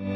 ¿Qué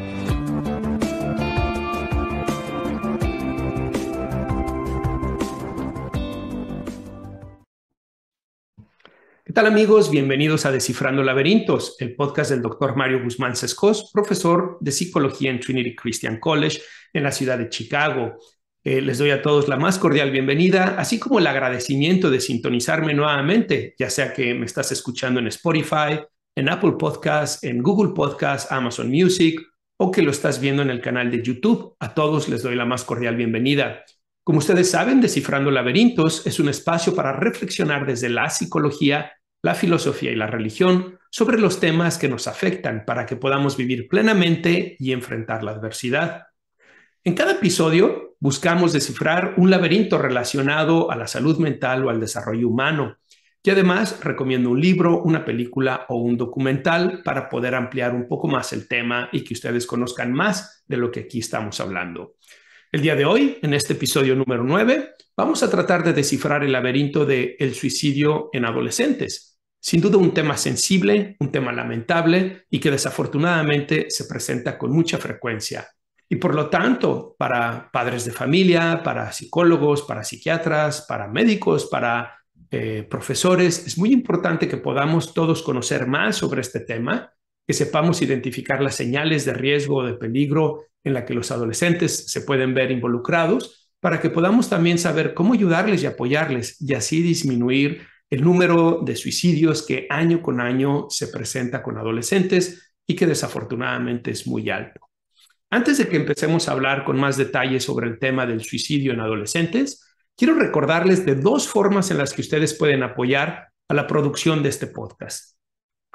tal amigos? Bienvenidos a Descifrando Laberintos, el podcast del doctor Mario Guzmán Sescos, profesor de psicología en Trinity Christian College en la ciudad de Chicago. Eh, les doy a todos la más cordial bienvenida, así como el agradecimiento de sintonizarme nuevamente, ya sea que me estás escuchando en Spotify, en Apple Podcasts, en Google Podcasts, Amazon Music o que lo estás viendo en el canal de YouTube. A todos les doy la más cordial bienvenida. Como ustedes saben, Descifrando Laberintos es un espacio para reflexionar desde la psicología, la filosofía y la religión sobre los temas que nos afectan para que podamos vivir plenamente y enfrentar la adversidad. En cada episodio buscamos descifrar un laberinto relacionado a la salud mental o al desarrollo humano y además recomiendo un libro, una película o un documental para poder ampliar un poco más el tema y que ustedes conozcan más de lo que aquí estamos hablando. El día de hoy, en este episodio número 9, vamos a tratar de descifrar el laberinto del suicidio en adolescentes. Sin duda un tema sensible, un tema lamentable y que desafortunadamente se presenta con mucha frecuencia. Y por lo tanto, para padres de familia, para psicólogos, para psiquiatras, para médicos, para eh, profesores, es muy importante que podamos todos conocer más sobre este tema, que sepamos identificar las señales de riesgo o de peligro en la que los adolescentes se pueden ver involucrados, para que podamos también saber cómo ayudarles y apoyarles y así disminuir el número de suicidios que año con año se presenta con adolescentes y que desafortunadamente es muy alto. Antes de que empecemos a hablar con más detalle sobre el tema del suicidio en adolescentes, quiero recordarles de dos formas en las que ustedes pueden apoyar a la producción de este podcast.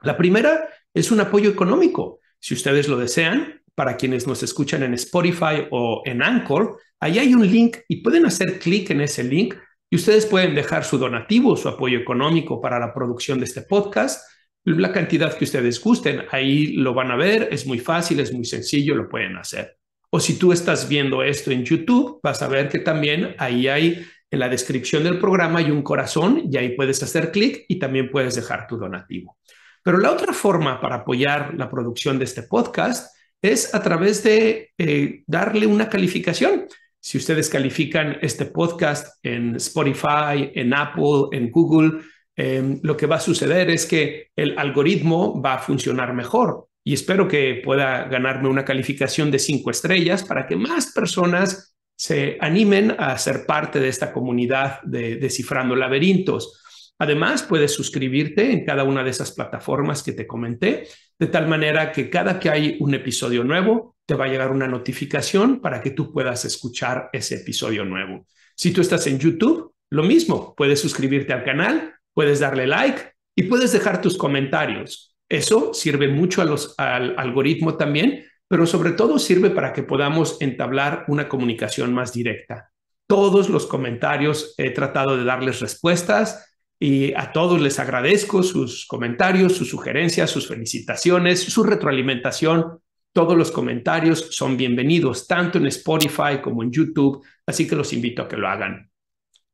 La primera es un apoyo económico. Si ustedes lo desean, para quienes nos escuchan en Spotify o en Anchor, ahí hay un link y pueden hacer clic en ese link y ustedes pueden dejar su donativo, su apoyo económico para la producción de este podcast, la cantidad que ustedes gusten. Ahí lo van a ver, es muy fácil, es muy sencillo, lo pueden hacer. O si tú estás viendo esto en YouTube, vas a ver que también ahí hay, en la descripción del programa hay un corazón y ahí puedes hacer clic y también puedes dejar tu donativo. Pero la otra forma para apoyar la producción de este podcast es a través de eh, darle una calificación. Si ustedes califican este podcast en Spotify, en Apple, en Google, eh, lo que va a suceder es que el algoritmo va a funcionar mejor y espero que pueda ganarme una calificación de cinco estrellas para que más personas se animen a ser parte de esta comunidad de Descifrando Laberintos. Además, puedes suscribirte en cada una de esas plataformas que te comenté, de tal manera que cada que hay un episodio nuevo, te va a llegar una notificación para que tú puedas escuchar ese episodio nuevo. Si tú estás en YouTube, lo mismo, puedes suscribirte al canal, puedes darle like y puedes dejar tus comentarios. Eso sirve mucho a los, al algoritmo también, pero sobre todo sirve para que podamos entablar una comunicación más directa. Todos los comentarios he tratado de darles respuestas y a todos les agradezco sus comentarios, sus sugerencias, sus felicitaciones, su retroalimentación. Todos los comentarios son bienvenidos, tanto en Spotify como en YouTube, así que los invito a que lo hagan.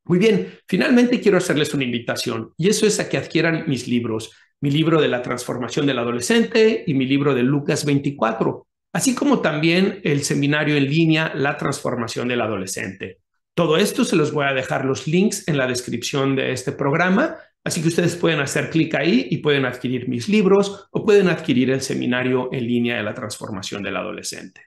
Muy bien, finalmente quiero hacerles una invitación y eso es a que adquieran mis libros mi libro de la transformación del adolescente y mi libro de Lucas 24, así como también el seminario en línea La transformación del adolescente. Todo esto se los voy a dejar los links en la descripción de este programa, así que ustedes pueden hacer clic ahí y pueden adquirir mis libros o pueden adquirir el seminario en línea de la transformación del adolescente.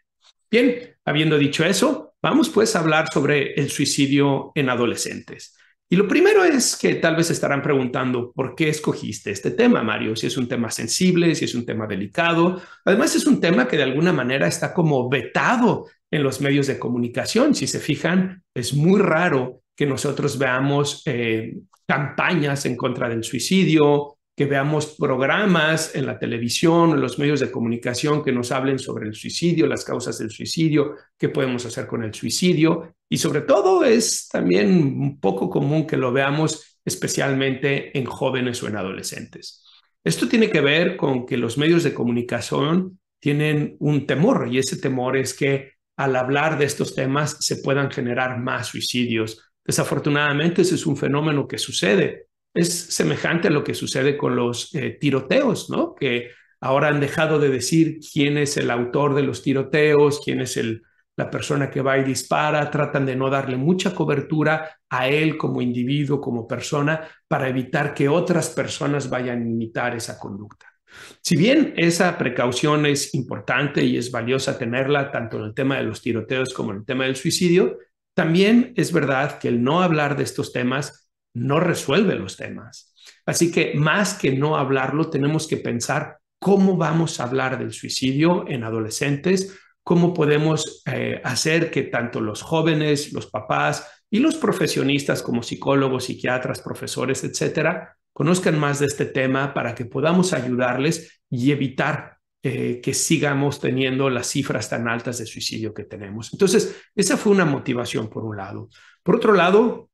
Bien, habiendo dicho eso, vamos pues a hablar sobre el suicidio en adolescentes. Y lo primero es que tal vez estarán preguntando, ¿por qué escogiste este tema, Mario? Si es un tema sensible, si es un tema delicado. Además, es un tema que de alguna manera está como vetado en los medios de comunicación. Si se fijan, es muy raro que nosotros veamos eh, campañas en contra del suicidio, que veamos programas en la televisión, en los medios de comunicación que nos hablen sobre el suicidio, las causas del suicidio, qué podemos hacer con el suicidio. Y sobre todo es también un poco común que lo veamos especialmente en jóvenes o en adolescentes. Esto tiene que ver con que los medios de comunicación tienen un temor y ese temor es que al hablar de estos temas se puedan generar más suicidios. Desafortunadamente ese es un fenómeno que sucede es semejante a lo que sucede con los eh, tiroteos, ¿no? Que ahora han dejado de decir quién es el autor de los tiroteos, quién es el, la persona que va y dispara, tratan de no darle mucha cobertura a él como individuo, como persona, para evitar que otras personas vayan a imitar esa conducta. Si bien esa precaución es importante y es valiosa tenerla tanto en el tema de los tiroteos como en el tema del suicidio, también es verdad que el no hablar de estos temas no resuelve los temas. Así que más que no hablarlo, tenemos que pensar cómo vamos a hablar del suicidio en adolescentes, cómo podemos eh, hacer que tanto los jóvenes, los papás y los profesionistas como psicólogos, psiquiatras, profesores, etcétera, conozcan más de este tema para que podamos ayudarles y evitar eh, que sigamos teniendo las cifras tan altas de suicidio que tenemos. Entonces, esa fue una motivación por un lado. Por otro lado,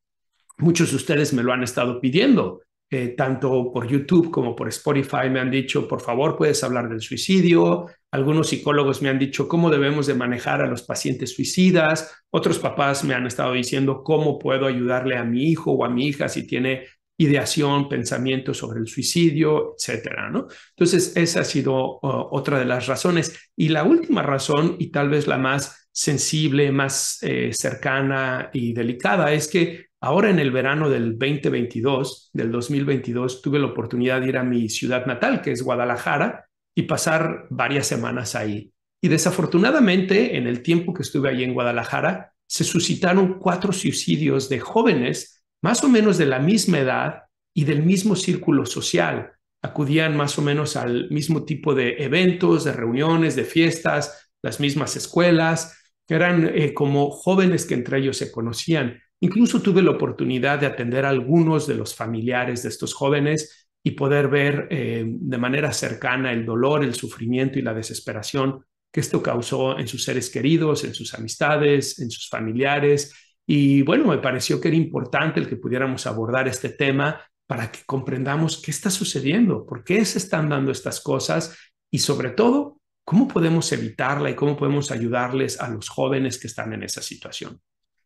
muchos de ustedes me lo han estado pidiendo, eh, tanto por YouTube como por Spotify me han dicho, por favor, puedes hablar del suicidio. Algunos psicólogos me han dicho cómo debemos de manejar a los pacientes suicidas. Otros papás me han estado diciendo cómo puedo ayudarle a mi hijo o a mi hija si tiene ideación, pensamiento sobre el suicidio, etcétera, ¿no? Entonces, esa ha sido otra de las razones. Y la última razón, y tal vez la más sensible, más eh, cercana y delicada, es que Ahora en el verano del 2022, del 2022, tuve la oportunidad de ir a mi ciudad natal, que es Guadalajara, y pasar varias semanas ahí. Y desafortunadamente, en el tiempo que estuve allí en Guadalajara, se suscitaron cuatro suicidios de jóvenes más o menos de la misma edad y del mismo círculo social. Acudían más o menos al mismo tipo de eventos, de reuniones, de fiestas, las mismas escuelas. Eran eh, como jóvenes que entre ellos se conocían. Incluso tuve la oportunidad de atender a algunos de los familiares de estos jóvenes y poder ver eh, de manera cercana el dolor, el sufrimiento y la desesperación que esto causó en sus seres queridos, en sus amistades, en sus familiares. Y bueno, me pareció que era importante el que pudiéramos abordar este tema para que comprendamos qué está sucediendo, por qué se están dando estas cosas y sobre todo, cómo podemos evitarla y cómo podemos ayudarles a los jóvenes que están en esa situación.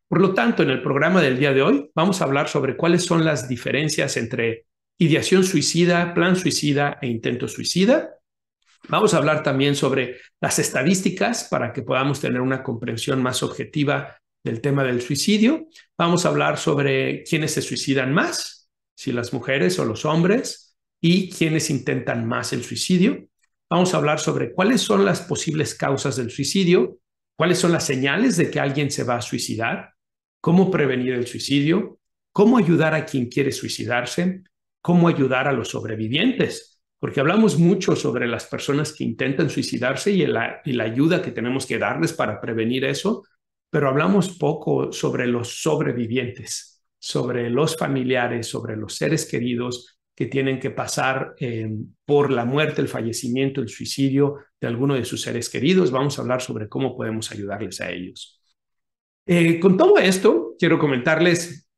Por lo tanto, en el programa del día de hoy vamos a hablar sobre cuáles son las diferencias entre ideación suicida, plan suicida e intento suicida. Vamos a hablar también sobre las estadísticas para que podamos tener una comprensión más objetiva del tema del suicidio. Vamos a hablar sobre quiénes se suicidan más, si las mujeres o los hombres, y quiénes intentan más el suicidio. Vamos a hablar sobre cuáles son las posibles causas del suicidio, cuáles son las señales de que alguien se va a suicidar, cómo prevenir el suicidio, cómo ayudar a quien quiere suicidarse, cómo ayudar a los sobrevivientes, porque hablamos mucho sobre las personas que intentan suicidarse y la, ayuda que tenemos que darles para prevenir eso, pero hablamos poco sobre los sobrevivientes, sobre los familiares, sobre los seres queridos que tienen que pasar em, por la muerte, el fallecimiento, el suicidio de alguno de sus seres queridos. Vamos a hablar sobre cómo podemos ayudarles a ellos. Eh, con todo esto, quiero comentarles,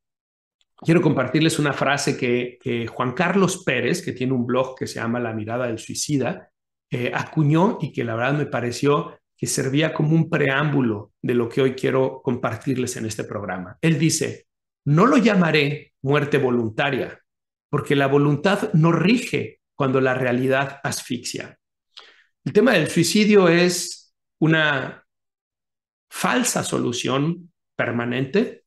quiero compartirles una frase que, Juan Carlos Pérez, que tiene un blog que se llama La mirada del suicida, eh, acuñó y que la verdad me pareció que servía como un preámbulo de lo que hoy quiero compartirles en este programa. Él dice, no lo llamaré muerte voluntaria, porque la voluntad no rige cuando la realidad asfixia. El tema del suicidio es una falsa solución permanente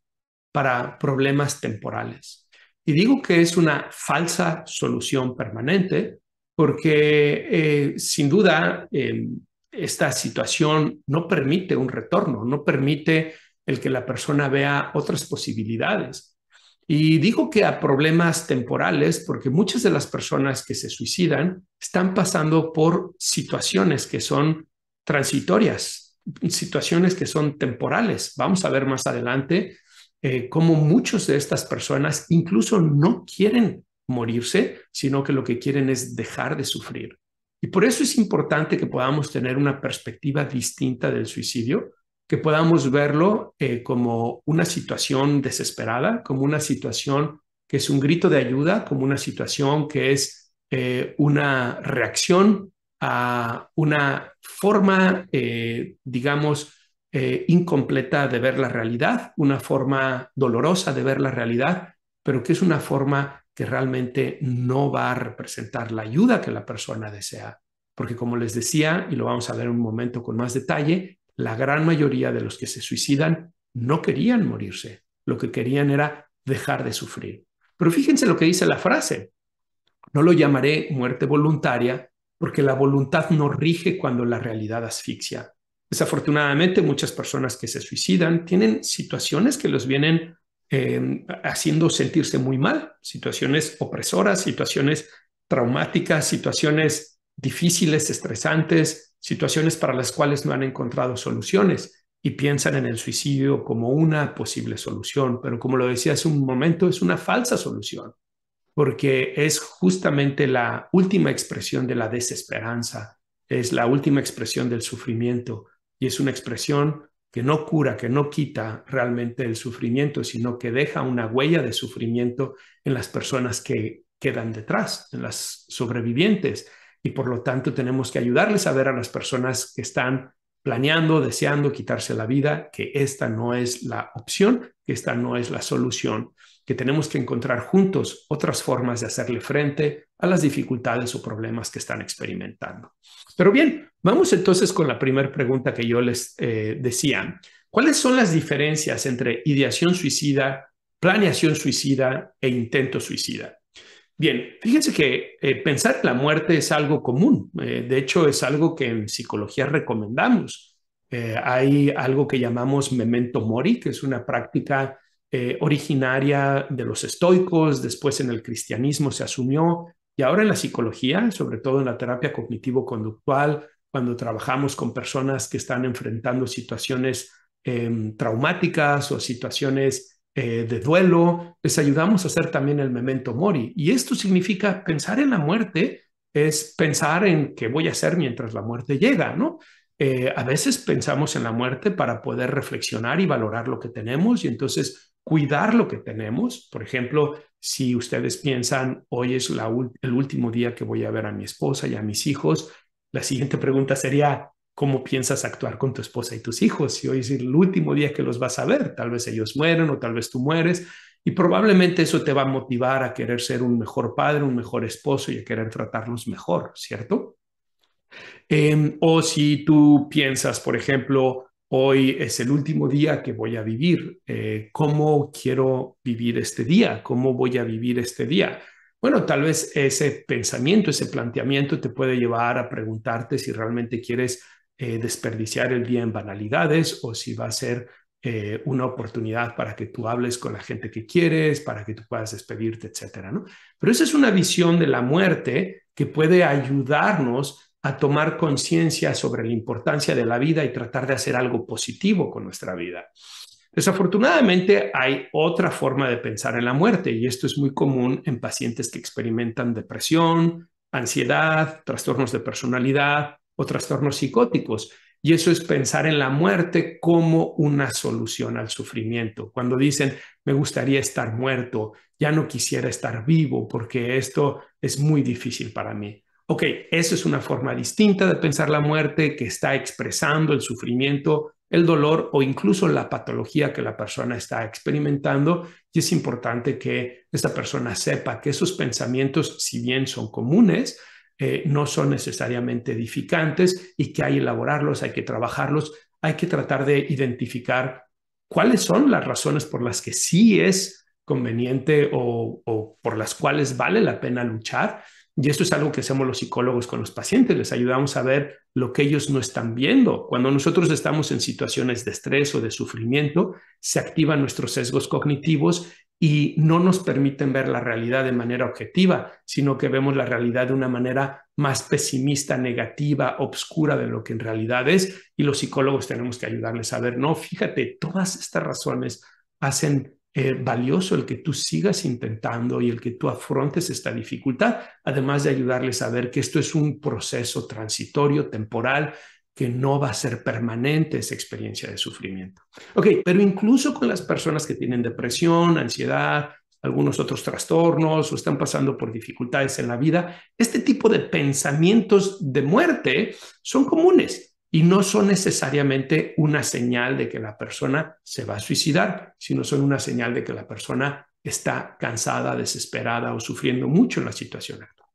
para problemas temporales. Y digo que es una falsa solución permanente porque eh, sin duda em, esta situación no permite un retorno, no permite el que la persona vea otras posibilidades. Y digo que a problemas temporales, porque muchas de las personas que se suicidan están pasando por situaciones que son transitorias, situaciones que son temporales. Vamos a ver más adelante eh, cómo muchas de estas personas incluso no quieren morirse, sino que lo que quieren es dejar de sufrir. Y por eso es importante que podamos tener una perspectiva distinta del suicidio, que podamos verlo eh, como una situación desesperada, como una situación que es un grito de ayuda, como una situación que es eh, una reacción a una forma, eh, digamos, eh, incompleta de ver la realidad, una forma dolorosa de ver la realidad, pero que es una forma que realmente no va a representar la ayuda que la persona desea. Porque como les decía, y lo vamos a ver en un momento con más detalle, la gran mayoría de los que se suicidan no querían morirse, lo que querían era dejar de sufrir. Pero fíjense lo que dice la frase, no lo llamaré muerte voluntaria porque la voluntad no rige cuando la realidad asfixia. Desafortunadamente, muchas personas que se suicidan tienen situaciones que los vienen em, haciendo sentirse muy mal, situaciones opresoras, situaciones traumáticas, situaciones difíciles, estresantes, situaciones para las cuales no han encontrado soluciones y piensan en el suicidio como una posible solución, pero como lo decía hace un momento, es una falsa solución porque es justamente la última expresión de la desesperanza, es la última expresión del sufrimiento y es una expresión que no cura, que no quita realmente el sufrimiento, sino que deja una huella de sufrimiento en las personas que quedan detrás, en las sobrevivientes. Y por lo tanto tenemos que ayudarles a ver a las personas que están planeando, deseando quitarse la vida, que esta no es la opción, que esta no es la solución que tenemos que encontrar juntos otras formas de hacerle frente a las dificultades o problemas que están experimentando. Pero bien, vamos entonces con la primera pregunta que yo les eh, decía. ¿Cuáles son las diferencias entre ideación suicida, planeación suicida e intento suicida? Bien, fíjense que eh, pensar la muerte es algo común. Eh, de hecho, es algo que en psicología recomendamos. hay algo que llamamos memento mori, que es una práctica eh, originaria de los estoicos, después en el cristianismo se asumió y ahora en la psicología, sobre todo en la terapia cognitivo-conductual, cuando trabajamos con personas que están enfrentando situaciones em, traumáticas o situaciones eh, de duelo, les ayudamos a hacer también el memento mori. Y esto significa pensar en la muerte es pensar en qué voy a hacer mientras la muerte llega, ¿no? Eh, a veces pensamos en la muerte para poder reflexionar y valorar lo que tenemos y entonces cuidar lo que tenemos. Por ejemplo, si ustedes piensan, hoy es el último día que voy a ver a mi esposa y a mis hijos, la siguiente pregunta sería, ¿cómo piensas actuar con tu esposa y tus hijos? Si hoy es el último día que los vas a ver, tal vez ellos mueren o tal vez tú mueres. Y probablemente eso te va a motivar a querer ser un mejor padre, un mejor esposo y a querer tratarlos mejor, ¿cierto? Em, o si tú piensas, por ejemplo, hoy es el último día que voy a vivir, eh, cómo quiero vivir este día, cómo voy a vivir este día. Bueno, tal vez ese pensamiento, ese planteamiento te puede llevar a preguntarte si realmente quieres eh, desperdiciar el día en banalidades o si va a ser eh, una oportunidad para que tú hables con la gente que quieres, para que tú puedas despedirte, etcétera, Pero esa es una visión de la muerte que puede ayudarnos a tomar conciencia sobre la importancia de la vida y tratar de hacer algo positivo con nuestra vida. Desafortunadamente hay otra forma de pensar en la muerte y esto es muy común en pacientes que experimentan depresión, ansiedad, trastornos de personalidad o trastornos psicóticos. Y eso es pensar en la muerte como una solución al sufrimiento. Cuando dicen, me gustaría estar muerto, ya no quisiera estar vivo porque esto es muy difícil para mí. Ok, esa es una forma distinta de pensar la muerte que está expresando el sufrimiento, el dolor o incluso la patología que la persona está experimentando. Y es importante que esta persona sepa que esos pensamientos, si bien son comunes, eh, no son necesariamente edificantes y que hay que elaborarlos, hay que trabajarlos, hay que tratar de identificar cuáles son las razones por las que sí es conveniente o por las cuales vale la pena luchar y esto es algo que hacemos los psicólogos con los pacientes, les ayudamos a ver lo que ellos no están viendo. Cuando nosotros estamos en situaciones de estrés o de sufrimiento, se activan nuestros sesgos cognitivos y no nos permiten ver la realidad de manera objetiva, sino que vemos la realidad de una manera más pesimista, negativa, obscura de lo que en realidad es. Y los psicólogos tenemos que ayudarles a ver, no, fíjate, todas estas razones hacen eh, valioso el que tú sigas intentando y el que tú afrontes esta dificultad, además de ayudarles a ver que esto es un proceso transitorio, temporal, que no va a ser permanente esa experiencia de sufrimiento. Ok, pero incluso con las personas que tienen depresión, ansiedad, algunos otros trastornos o están pasando por dificultades en la vida, este tipo de pensamientos de muerte son comunes y no son necesariamente una señal de que la persona se va a suicidar, sino son una señal de que la persona está cansada, desesperada o sufriendo mucho en la situación actual.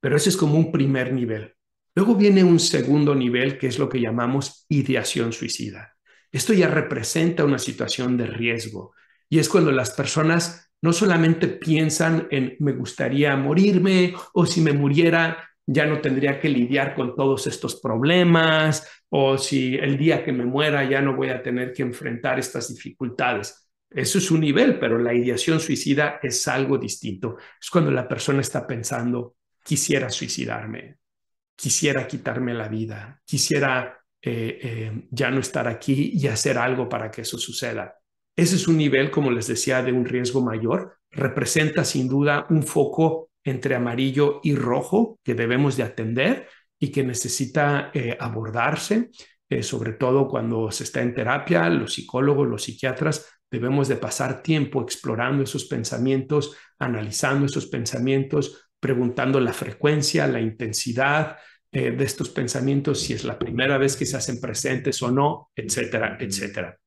Pero ese es como un primer nivel. Luego viene un segundo nivel que es lo que llamamos ideación suicida. Esto ya representa una situación de riesgo y es cuando las personas no solamente piensan en me gustaría morirme o si me muriera, ya no tendría que lidiar con todos estos problemas o si el día que me muera ya no voy a tener que enfrentar estas dificultades. Eso es un nivel, pero la ideación suicida es algo distinto. Es cuando la persona está pensando, quisiera suicidarme, quisiera quitarme la vida, quisiera eh, eh, ya no estar aquí y hacer algo para que eso suceda. Ese es un nivel, como les decía, de un riesgo mayor. Representa sin duda un foco entre amarillo y rojo que debemos de atender y que necesita eh, abordarse, eh, sobre todo cuando se está en terapia, los psicólogos, los psiquiatras, debemos de pasar tiempo explorando esos pensamientos, analizando esos pensamientos, preguntando la frecuencia, la intensidad eh, de estos pensamientos, si es la primera vez que se hacen presentes o no, etcétera, etcétera.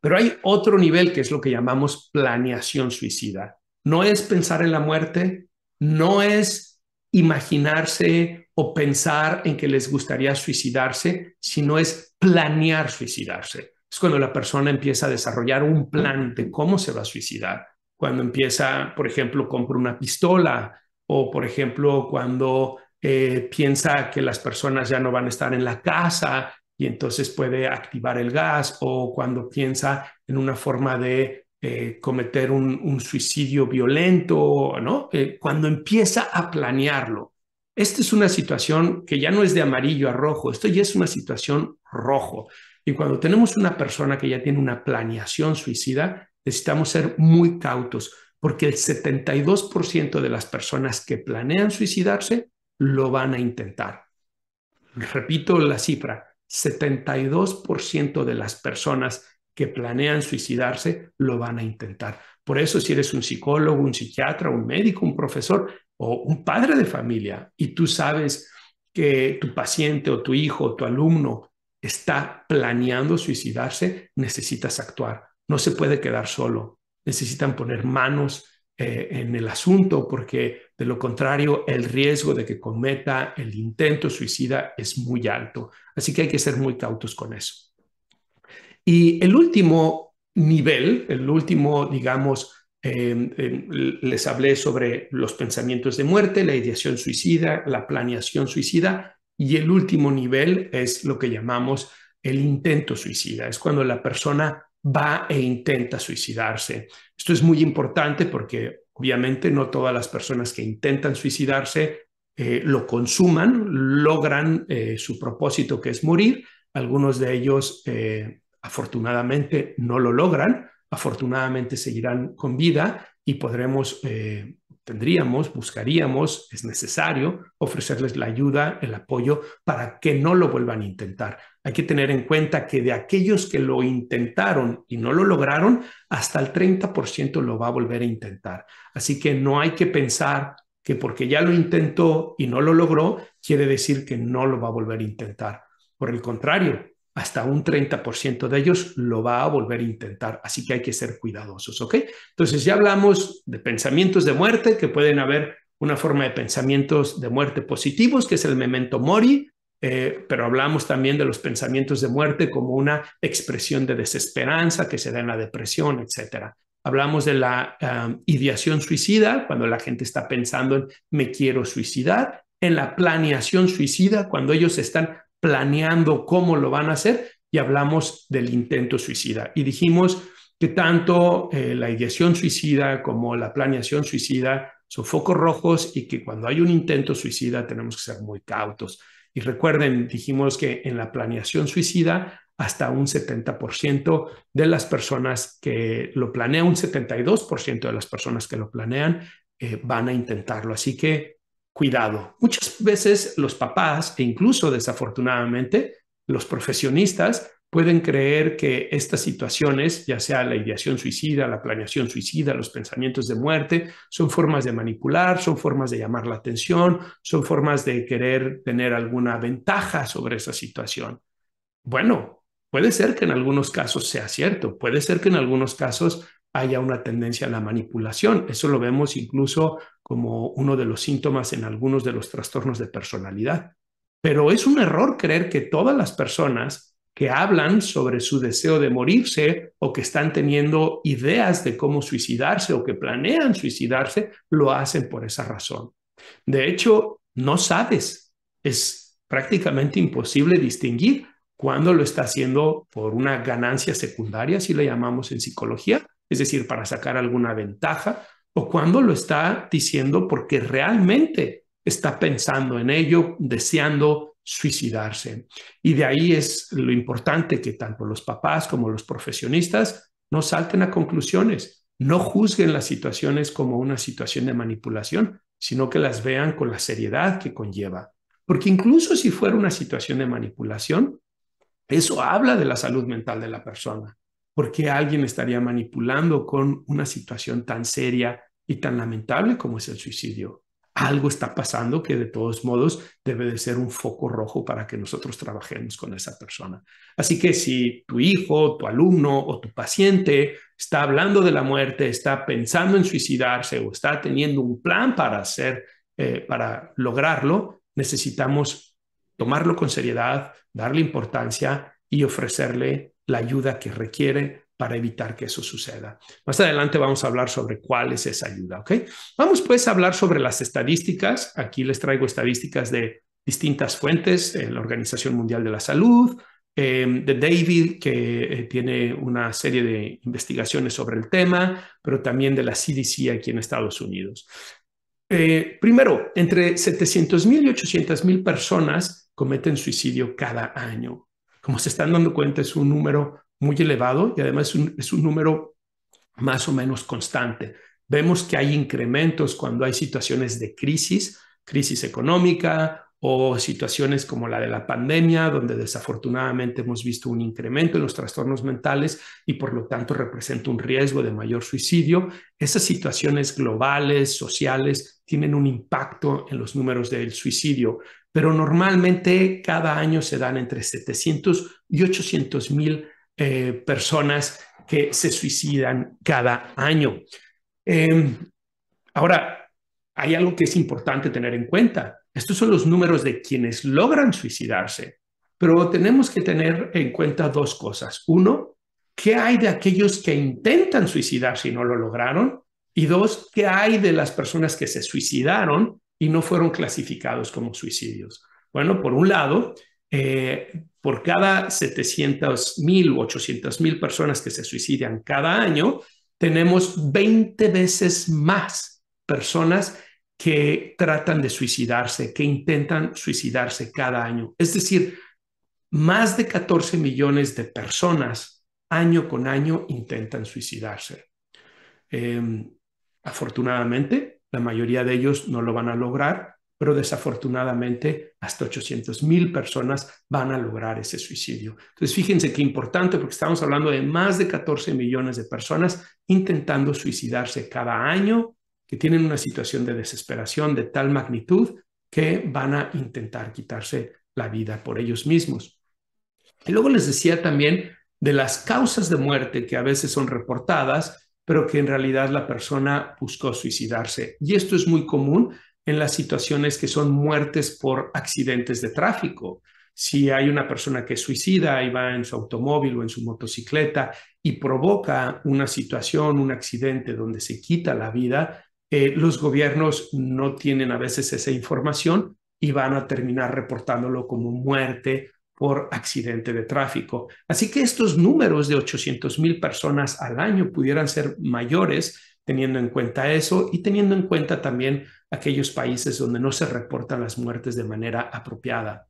Pero hay otro nivel que es lo que llamamos planeación suicida no es pensar en la muerte, no es imaginarse o pensar en que les gustaría suicidarse, sino es planear suicidarse. Es cuando la persona empieza a desarrollar un plan de cómo se va a suicidar. Cuando empieza, por ejemplo, compra una pistola o, por ejemplo, cuando eh, piensa que las personas ya no van a estar en la casa y entonces puede activar el gas o cuando piensa en una forma de eh, cometer un, suicidio violento, ¿no? Eh, cuando empieza a planearlo. Esta es una situación que ya no es de amarillo a rojo, esto ya es una situación rojo. Y cuando tenemos una persona que ya tiene una planeación suicida, necesitamos ser muy cautos, porque el 72% de las personas que planean suicidarse lo van a intentar. Repito la cifra, 72% de las personas que planean suicidarse lo van a intentar. Por eso si eres un psicólogo, un psiquiatra, un médico, un profesor o un padre de familia y tú sabes que tu paciente o tu hijo o tu alumno está planeando suicidarse, necesitas actuar. No se puede quedar solo. Necesitan poner manos eh, en el asunto porque de lo contrario el riesgo de que cometa el intento suicida es muy alto. Así que hay que ser muy cautos con eso. Y el último nivel, el último, digamos, em, em, les hablé sobre los pensamientos de muerte, la ideación suicida, la planeación suicida y el último nivel es lo que llamamos el intento suicida. Es cuando la persona va e intenta suicidarse. Esto es muy importante porque obviamente no todas las personas que intentan suicidarse eh, lo consuman, logran eh, su propósito que es morir. Algunos de ellos eh, Afortunadamente no lo logran, afortunadamente seguirán con vida y podremos, eh, tendríamos, buscaríamos, es necesario ofrecerles la ayuda, el apoyo para que no lo vuelvan a intentar. Hay que tener en cuenta que de aquellos que lo intentaron y no lo lograron, hasta el 30% lo va a volver a intentar. Así que no hay que pensar que porque ya lo intentó y no lo logró, quiere decir que no lo va a volver a intentar. Por el contrario, hasta un 30% de ellos lo va a volver a intentar, así que hay que ser cuidadosos, ¿ok? Entonces ya hablamos de pensamientos de muerte, que pueden haber una forma de pensamientos de muerte positivos, que es el memento mori, eh, pero hablamos también de los pensamientos de muerte como una expresión de desesperanza que se da en la depresión, etc. Hablamos de la ideación suicida, cuando la gente está pensando en me quiero suicidar, en la planeación suicida, cuando ellos están planeando cómo lo van a hacer y hablamos del intento suicida. Y dijimos que tanto eh, la ideación suicida como la planeación suicida son focos rojos y que cuando hay un intento suicida tenemos que ser muy cautos. Y recuerden, dijimos que en la planeación suicida hasta un 70% de las personas que lo planean, un 72% de las personas que lo planean van a intentarlo. Así que cuidado. Muchas veces los papás e incluso desafortunadamente los profesionistas pueden creer que estas situaciones, ya sea la ideación suicida, la planeación suicida, los pensamientos de muerte, son formas de manipular, son formas de llamar la atención, son formas de querer tener alguna ventaja sobre esa situación. Bueno, puede ser que en algunos casos sea cierto, puede ser que en algunos casos haya una tendencia a la manipulación. Eso lo vemos incluso como uno de los síntomas en algunos de los trastornos de personalidad. Pero es un error creer que todas las personas que hablan sobre su deseo de morirse o que están teniendo ideas de cómo suicidarse o que planean suicidarse, lo hacen por esa razón. De hecho, no sabes, es prácticamente imposible distinguir cuándo lo está haciendo por una ganancia secundaria, si la llamamos en psicología, es decir, para sacar alguna ventaja, o cuando lo está diciendo porque realmente está pensando en ello, deseando suicidarse. Y de ahí es lo importante que tanto los papás como los profesionistas no salten a conclusiones, no juzguen las situaciones como una situación de manipulación, sino que las vean con la seriedad que conlleva. Porque incluso si fuera una situación de manipulación, eso habla de la salud mental de la persona. ¿Por qué alguien estaría manipulando con una situación tan seria y tan lamentable como es el suicidio? Algo está pasando que de todos modos debe de ser un foco rojo para que nosotros trabajemos con esa persona. Así que si tu hijo, tu alumno o tu paciente está hablando de la muerte, está pensando en suicidarse o está teniendo un plan para hacer, eh, para lograrlo, necesitamos tomarlo con seriedad, darle importancia y ofrecerle la ayuda que requiere para evitar que eso suceda. Más adelante vamos a hablar sobre cuál es esa ayuda, ¿ok? Vamos pues a hablar sobre las estadísticas. Aquí les traigo estadísticas de distintas fuentes, eh, la Organización Mundial de la Salud, eh, de David, que eh, tiene una serie de investigaciones sobre el tema, pero también de la CDC aquí en Estados Unidos. primero, entre 700.000 y 800.000 personas cometen suicidio cada año. Como se están dando cuenta, es un número muy elevado y además es un, número más o menos constante. Vemos que hay incrementos cuando hay situaciones de crisis, crisis económica o situaciones como la de la pandemia, donde desafortunadamente hemos visto un incremento en los trastornos mentales y por lo tanto representa un riesgo de mayor suicidio. Esas situaciones globales, sociales, tienen un impacto en los números del suicidio pero normalmente cada año se dan entre 700 y 800 mil eh, personas que se suicidan cada año. Em, ahora, hay algo que es importante tener en cuenta. Estos son los números de quienes logran suicidarse, pero tenemos que tener en cuenta dos cosas. Uno, ¿qué hay de aquellos que intentan suicidarse y no lo lograron? Y dos, ¿qué hay de las personas que se suicidaron y no fueron clasificados como suicidios. Bueno, por un lado, eh, por cada 700 mil o 800 mil personas que se suicidan cada año, tenemos 20 veces más personas que tratan de suicidarse, que intentan suicidarse cada año. Es decir, más de 14 millones de personas año con año intentan suicidarse. Em, afortunadamente, la mayoría de ellos no lo van a lograr, pero desafortunadamente hasta 800 mil personas van a lograr ese suicidio. Entonces, fíjense qué importante porque estamos hablando de más de 14 millones de personas intentando suicidarse cada año, que tienen una situación de desesperación de tal magnitud que van a intentar quitarse la vida por ellos mismos. Y luego les decía también de las causas de muerte que a veces son reportadas, pero que en realidad la persona buscó suicidarse. Y esto es muy común en las situaciones que son muertes por accidentes de tráfico. Si hay una persona que suicida y va en su automóvil o en su motocicleta y provoca una situación, un accidente donde se quita la vida, eh, los gobiernos no tienen a veces esa información y van a terminar reportándolo como muerte por accidente de tráfico. Así que estos números de 800 mil personas al año pudieran ser mayores teniendo en cuenta eso y teniendo en cuenta también aquellos países donde no se reportan las muertes de manera apropiada.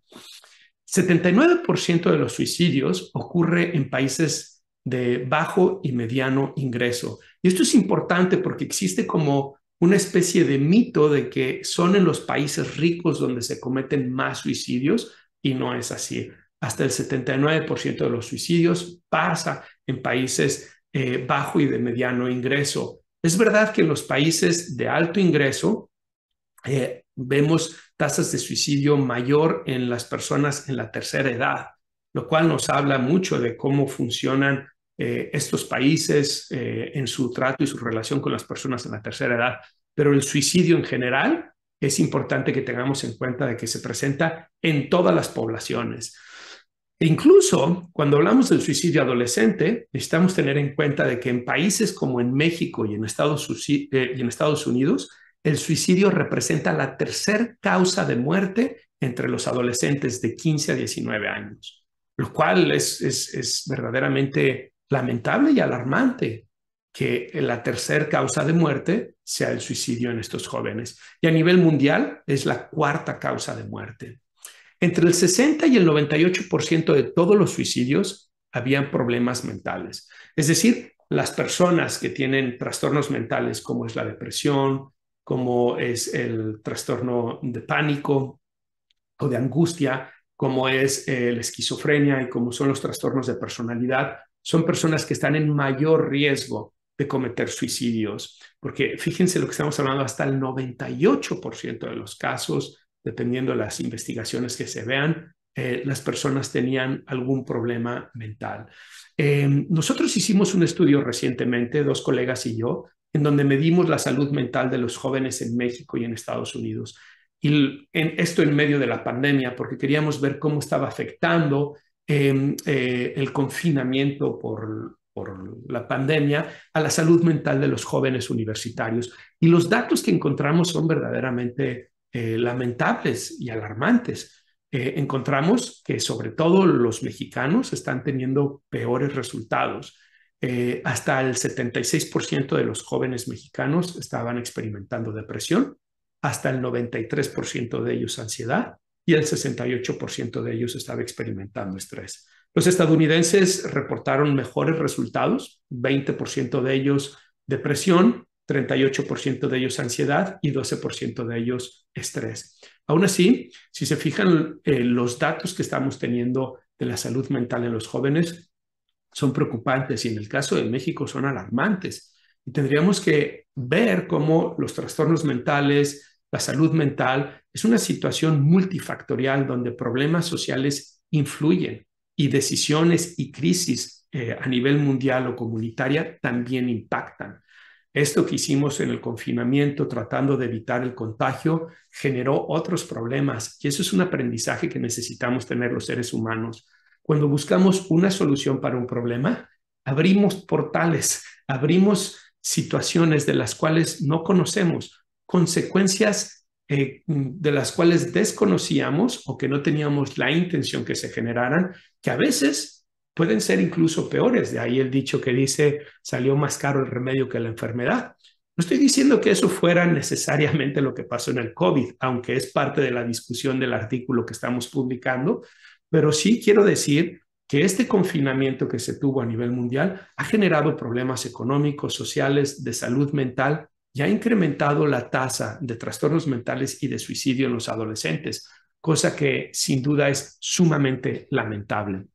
79% de los suicidios ocurre en países de bajo y mediano ingreso. Y esto es importante porque existe como una especie de mito de que son en los países ricos donde se cometen más suicidios, y no es así. Hasta el 79% de los suicidios pasa en países eh, bajo y de mediano ingreso. Es verdad que en los países de alto ingreso eh, vemos tasas de suicidio mayor en las personas en la tercera edad, lo cual nos habla mucho de cómo funcionan eh, estos países en su trato y su relación con las personas en la tercera edad. Pero el suicidio en general es importante que tengamos en cuenta de que se presenta en todas las poblaciones. E incluso cuando hablamos del suicidio adolescente, necesitamos tener en cuenta de que en países como en México y en Estados, eh, Unidos, el suicidio representa la tercera causa de muerte entre los adolescentes de 15 a 19 años, lo cual es verdaderamente lamentable y alarmante que la tercera causa de muerte sea el suicidio en estos jóvenes. Y a nivel mundial es la cuarta causa de muerte. Entre el 60 y el 98% de todos los suicidios habían problemas mentales. Es decir, las personas que tienen trastornos mentales como es la depresión, como es el trastorno de pánico o de angustia, como es eh, la esquizofrenia y como son los trastornos de personalidad, son personas que están en mayor riesgo de cometer suicidios, porque fíjense lo que estamos hablando, hasta el 98% de los casos, dependiendo de las investigaciones que se vean, eh, las personas tenían algún problema mental. Em, nosotros hicimos un estudio recientemente, dos colegas y yo, en donde medimos la salud mental de los jóvenes en México y en Estados Unidos. Y en, esto en medio de la pandemia, porque queríamos ver cómo estaba afectando em, eh, el confinamiento por, por la pandemia a la salud mental de los jóvenes universitarios. Y los datos que encontramos son verdaderamente eh, lamentables y alarmantes. Eh, encontramos que sobre todo los mexicanos están teniendo peores resultados. Eh, hasta el 76% de los jóvenes mexicanos estaban experimentando depresión, hasta el 93% de ellos ansiedad y el 68% de ellos estaba experimentando estrés. Los estadounidenses reportaron mejores resultados, 20% de ellos depresión, 38% de ellos ansiedad y 12% de ellos estrés. Aún así, si se fijan eh, los datos que estamos teniendo de la salud mental en los jóvenes, son preocupantes y en el caso de México son alarmantes. Y tendríamos que ver cómo los trastornos mentales, la salud mental, es una situación multifactorial donde problemas sociales influyen y decisiones y crisis eh, a nivel mundial o comunitaria también impactan. Esto que hicimos en el confinamiento tratando de evitar el contagio generó otros problemas y eso es un aprendizaje que necesitamos tener los seres humanos. Cuando buscamos una solución para un problema, abrimos portales, abrimos situaciones de las cuales no conocemos, consecuencias eh, de las cuales desconocíamos o que no teníamos la intención que se generaran, que a veces pueden ser incluso peores. De ahí el dicho que dice, salió más caro el remedio que la enfermedad. No estoy diciendo que eso fuera necesariamente lo que pasó en el COVID, aunque es parte de la discusión del artículo que estamos publicando, pero sí quiero decir que este confinamiento que se tuvo a nivel mundial ha generado problemas económicos, sociales, de salud mental ya ha incrementado la tasa de trastornos mentales y de suicidio en los adolescentes, cosa que sin duda es sumamente lamentable.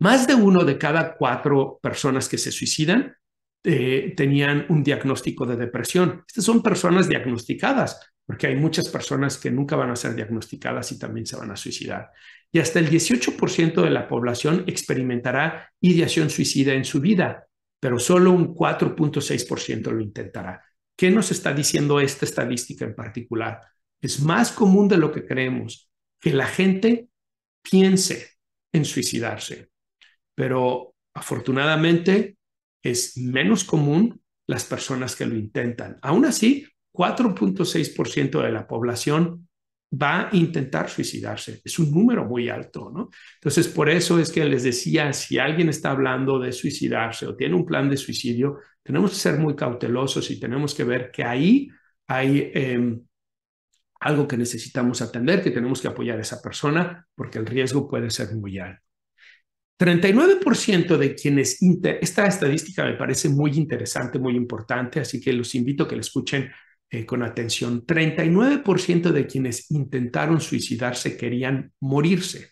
Más de uno de cada cuatro personas que se suicidan eh, tenían un diagnóstico de depresión. Estas son personas diagnosticadas, porque hay muchas personas que nunca van a ser diagnosticadas y también se van a suicidar. Y hasta el 18% de la población experimentará ideación suicida en su vida, pero solo un 4.6% lo intentará. ¿Qué nos está diciendo esta estadística en particular? Es más común de lo que creemos que la gente piense en suicidarse, pero afortunadamente es menos común las personas que lo intentan. Aún así, 4.6% de la población va a intentar suicidarse. Es un número muy alto, ¿no? Entonces, por eso es que les decía, si alguien está hablando de suicidarse o tiene un plan de suicidio, tenemos que ser muy cautelosos y tenemos que ver que ahí hay em, algo que necesitamos atender, que tenemos que apoyar a esa persona, porque el riesgo puede ser muy alto. 39% de quienes, esta estadística me parece muy interesante, muy importante, así que los invito a que la escuchen eh, con atención, 39% de quienes intentaron suicidarse querían morirse.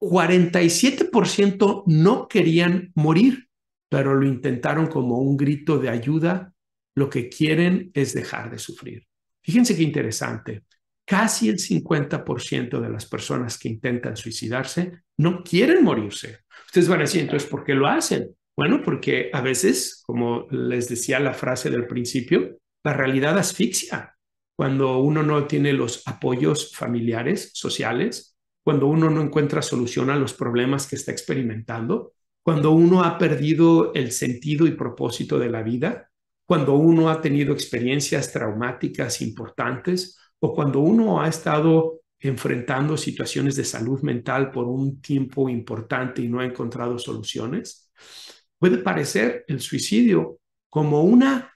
47% no querían morir, pero lo intentaron como un grito de ayuda. Lo que quieren es dejar de sufrir. Fíjense qué interesante. Casi el 50% de las personas que intentan suicidarse no quieren morirse. Ustedes van a decir, entonces, ¿por qué lo hacen? Bueno, porque a veces, como les decía la frase del principio, la realidad asfixia cuando uno no tiene los apoyos familiares, sociales, cuando uno no encuentra solución a los problemas que está experimentando, cuando uno ha perdido el sentido y propósito de la vida, cuando uno ha tenido experiencias traumáticas importantes o cuando uno ha estado enfrentando situaciones de salud mental por un tiempo importante y no ha encontrado soluciones, puede parecer el suicidio como una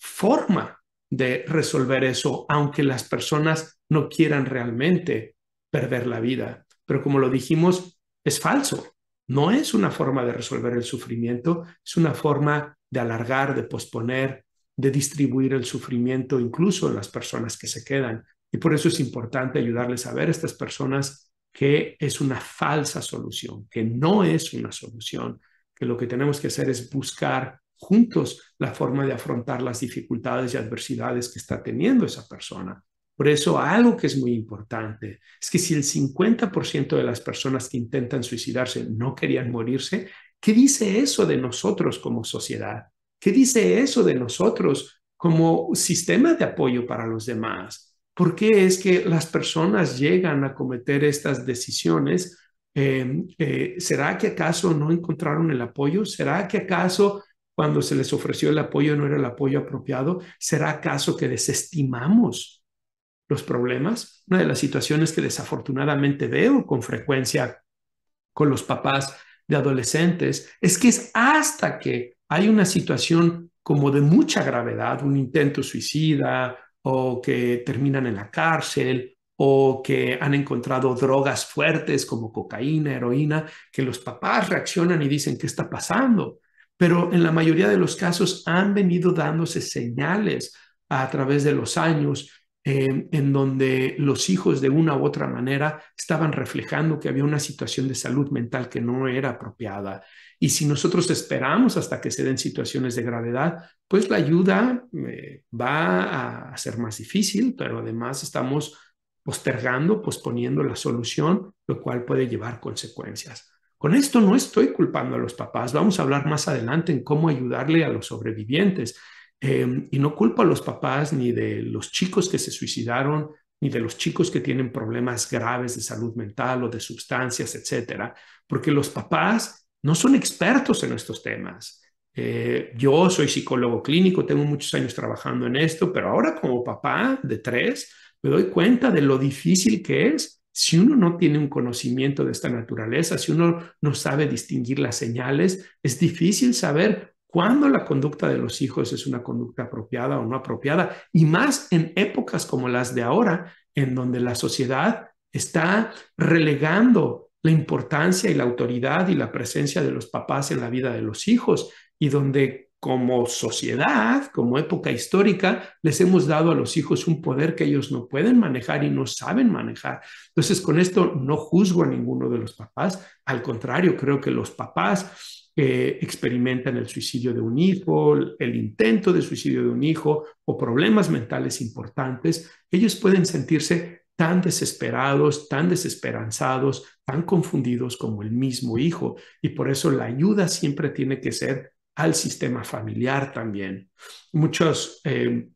forma de resolver eso, aunque las personas no quieran realmente perder la vida. Pero como lo dijimos, es falso. No es una forma de resolver el sufrimiento, es una forma de alargar, de posponer, de distribuir el sufrimiento incluso en las personas que se quedan. Y por eso es importante ayudarles a ver estas personas que es una falsa solución, que no es una solución, que lo que tenemos que hacer es buscar juntos la forma de afrontar las dificultades y adversidades que está teniendo esa persona. Por eso algo que es muy importante es que si el 50% de las personas que intentan suicidarse no querían morirse, ¿qué dice eso de nosotros como sociedad? ¿Qué dice eso de nosotros como sistema de apoyo para los demás? ¿Por qué es que las personas llegan a cometer estas decisiones eh, eh, ¿Será que acaso no encontraron el apoyo? ¿Será que acaso cuando se les ofreció el apoyo no era el apoyo apropiado? ¿Será acaso que desestimamos los problemas? Una de las situaciones que desafortunadamente veo con frecuencia con los papás de adolescentes es que es hasta que hay una situación como de mucha gravedad, un intento suicida o que terminan en la cárcel o que han encontrado drogas fuertes como cocaína, heroína, que los papás reaccionan y dicen, ¿qué está pasando? pero en la mayoría de los casos han venido dándose señales a través de los años em, en donde los hijos de una u otra manera estaban reflejando que había una situación de salud mental que no era apropiada. Y si nosotros esperamos hasta que se den situaciones de gravedad, pues la ayuda eh, va a ser más difícil, pero además estamos postergando, posponiendo la solución, lo cual puede llevar consecuencias. Con esto no estoy culpando a los papás, vamos a hablar más adelante en cómo ayudarle a los sobrevivientes. Em, y no culpo a los papás ni de los chicos que se suicidaron, ni de los chicos que tienen problemas graves de salud mental o de sustancias, etcétera, porque los papás no son expertos en estos temas. Eh, yo soy psicólogo clínico, tengo muchos años trabajando en esto, pero ahora como papá de tres, me doy cuenta de lo difícil que es si uno no tiene un conocimiento de esta naturaleza, si uno no sabe distinguir las señales, es difícil saber cuándo la conducta de los hijos es una conducta apropiada o no apropiada, y más en épocas como las de ahora, en donde la sociedad está relegando la importancia y la autoridad y la presencia de los papás en la vida de los hijos y donde como sociedad, como época histórica, les hemos dado a los hijos un poder que ellos no pueden manejar y no saben manejar. Entonces, con esto no juzgo a ninguno de los papás, al contrario, creo que los papás eh, experimentan el suicidio de un hijo, el intento de suicidio de un hijo o problemas mentales importantes, ellos pueden sentirse tan desesperados, tan desesperanzados, tan confundidos como el mismo hijo. Y por eso la ayuda siempre tiene que ser al sistema familiar también. Muchos eh,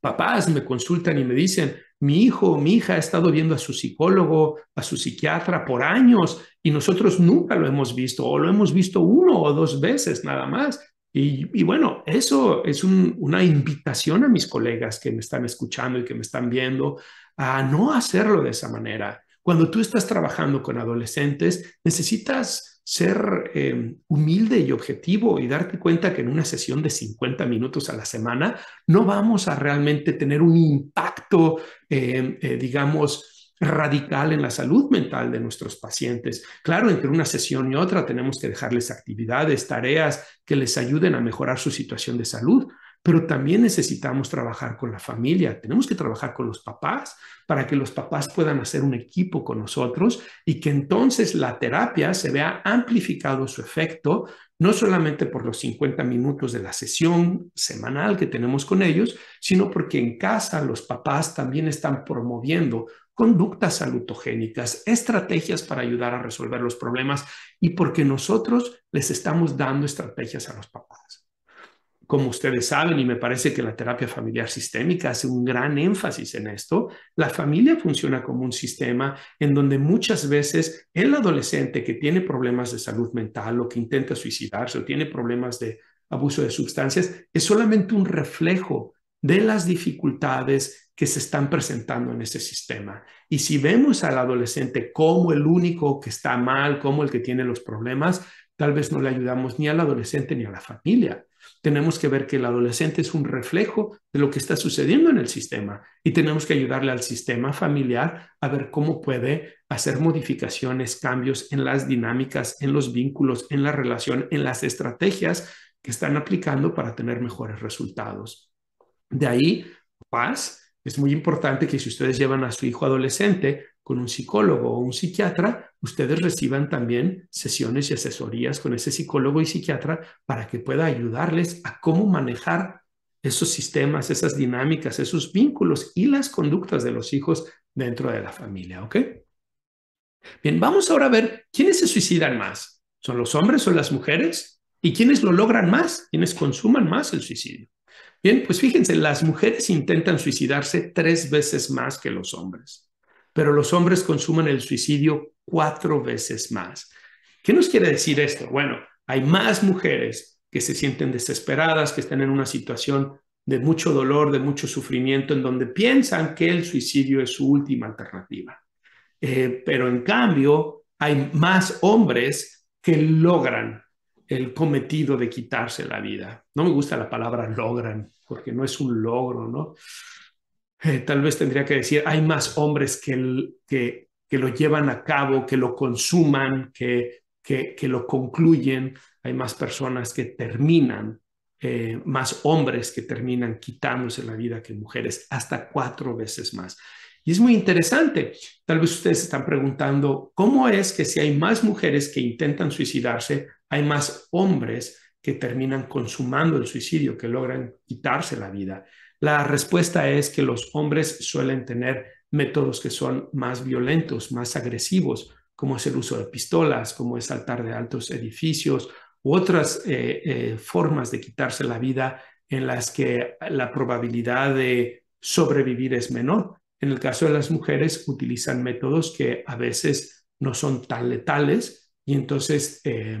papás me consultan y me dicen, mi hijo o mi hija ha estado viendo a su psicólogo, a su psiquiatra por años y nosotros nunca lo hemos visto o lo hemos visto uno o dos veces nada más. Y, bueno, eso es una invitación a mis colegas que me están escuchando y que me están viendo a no hacerlo de esa manera. Cuando tú estás trabajando con adolescentes, necesitas ser em, humilde y objetivo y darte cuenta que en una sesión de 50 minutos a la semana no vamos a realmente tener un impacto, em, eh, digamos, radical en la salud mental de nuestros pacientes. Claro, entre una sesión y otra tenemos que dejarles actividades, tareas que les ayuden a mejorar su situación de salud, pero también necesitamos trabajar con la familia, tenemos que trabajar con los papás para que los papás puedan hacer un equipo con nosotros y que entonces la terapia se vea amplificado su efecto, no solamente por los 50 minutos de la sesión semanal que tenemos con ellos, sino porque en casa los papás también están promoviendo conductas salutogénicas, estrategias para ayudar a resolver los problemas y porque nosotros les estamos dando estrategias a los papás como ustedes saben, y me parece que la terapia familiar sistémica hace un gran énfasis en esto, la familia funciona como un sistema en donde muchas veces el adolescente que tiene problemas de salud mental o que intenta suicidarse o tiene problemas de abuso de sustancias es solamente un reflejo de las dificultades que se están presentando en ese sistema. Y si vemos al adolescente como el único que está mal, como el que tiene los problemas, tal vez no le ayudamos ni al adolescente ni a la familia tenemos que ver que el adolescente es un reflejo de lo que está sucediendo en el sistema y tenemos que ayudarle al sistema familiar a ver cómo puede hacer modificaciones, cambios en las dinámicas, en los vínculos, en la relación, en las estrategias que están aplicando para tener mejores resultados. De ahí, paz, es muy importante que si ustedes llevan a su hijo adolescente, con un psicólogo o un psiquiatra, ustedes reciban también sesiones y asesorías con ese psicólogo y psiquiatra para que pueda ayudarles a cómo manejar esos sistemas, esas dinámicas, esos vínculos y las conductas de los hijos dentro de la familia, ¿ok? Bien, vamos ahora a ver quiénes se suicidan más. ¿Son los hombres o las mujeres? ¿Y quiénes lo logran más? ¿Quiénes consuman más el suicidio? Bien, pues fíjense, las mujeres intentan suicidarse tres veces más que los hombres pero los hombres consumen el suicidio cuatro veces más. ¿Qué nos quiere decir esto? Bueno, hay más mujeres que se sienten desesperadas, que están en una situación de mucho dolor, de mucho sufrimiento, en donde piensan que el suicidio es su última alternativa. Eh, pero en cambio, hay más hombres que logran el cometido de quitarse la vida. No me gusta la palabra logran, porque no es un logro, ¿no? Eh, tal vez tendría que decir, hay más hombres que, lo llevan a cabo, que lo consuman, que, lo concluyen, hay más personas que terminan, eh, más hombres que terminan quitándose la vida que mujeres, hasta cuatro veces más. Y es muy interesante. Tal vez ustedes están preguntando, ¿cómo es que si hay más mujeres que intentan suicidarse, hay más hombres que terminan consumando el suicidio, que logran quitarse la vida? La respuesta es que los hombres suelen tener métodos que son más violentos, más agresivos, como es el uso de pistolas, como es saltar de altos edificios u otras eh, eh, formas de quitarse la vida en las que la probabilidad de sobrevivir es menor. En el caso de las mujeres utilizan métodos que a veces no son tan letales y entonces eh,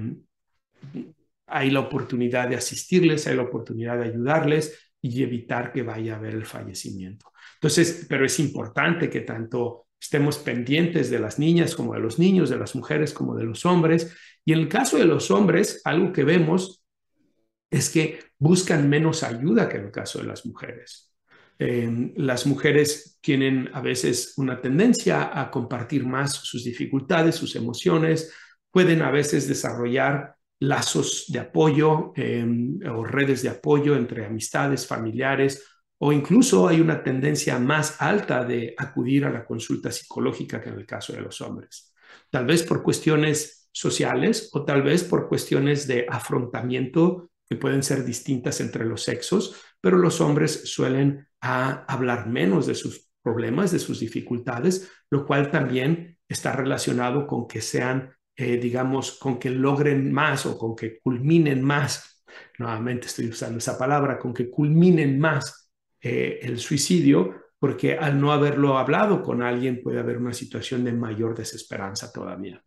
hay la oportunidad de asistirles, hay la oportunidad de ayudarles y evitar que vaya a haber el fallecimiento. Entonces, pero es importante que tanto estemos pendientes de las niñas como de los niños, de las mujeres como de los hombres. Y en el caso de los hombres, algo que vemos es que buscan menos ayuda que en el caso de las mujeres. Eh, las mujeres tienen a veces una tendencia a compartir más sus dificultades, sus emociones, pueden a veces desarrollar lazos de apoyo em, o redes de apoyo entre amistades, familiares, o incluso hay una tendencia más alta de acudir a la consulta psicológica que en el caso de los hombres. Tal vez por cuestiones sociales o tal vez por cuestiones de afrontamiento que pueden ser distintas entre los sexos, pero los hombres suelen hablar menos de sus problemas, de sus dificultades, lo cual también está relacionado con que sean eh, digamos, con que logren más o con que culminen más, nuevamente estoy usando esa palabra, con que culminen más eh, el suicidio, porque al no haberlo hablado con alguien puede haber una situación de mayor desesperanza todavía.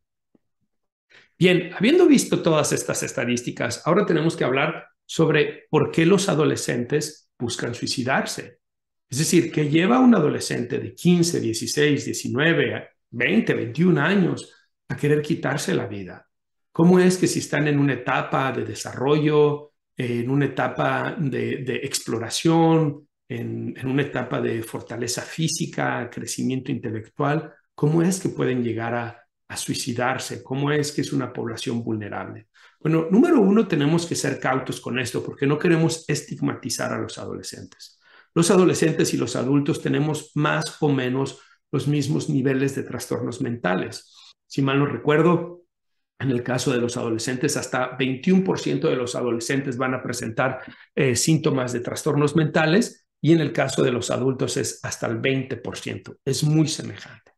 Bien, habiendo visto todas estas estadísticas, ahora tenemos que hablar sobre por qué los adolescentes buscan suicidarse. Es decir, que lleva un adolescente de 15, 16, 19, 20, 21 años a querer quitarse la vida? ¿Cómo es que si están en una etapa de desarrollo, en una etapa de, exploración, en, una etapa de fortaleza física, crecimiento intelectual, cómo es que pueden llegar a suicidarse? ¿Cómo es que es una población vulnerable? Bueno, número uno, tenemos que ser cautos con esto porque no queremos estigmatizar a los adolescentes. Los adolescentes y los adultos tenemos más o menos los mismos niveles de trastornos mentales si mal no recuerdo, en el caso de los adolescentes, hasta 21% de los adolescentes van a presentar eh, síntomas de trastornos mentales y en el caso de los adultos es hasta el 20%. Es muy semejante.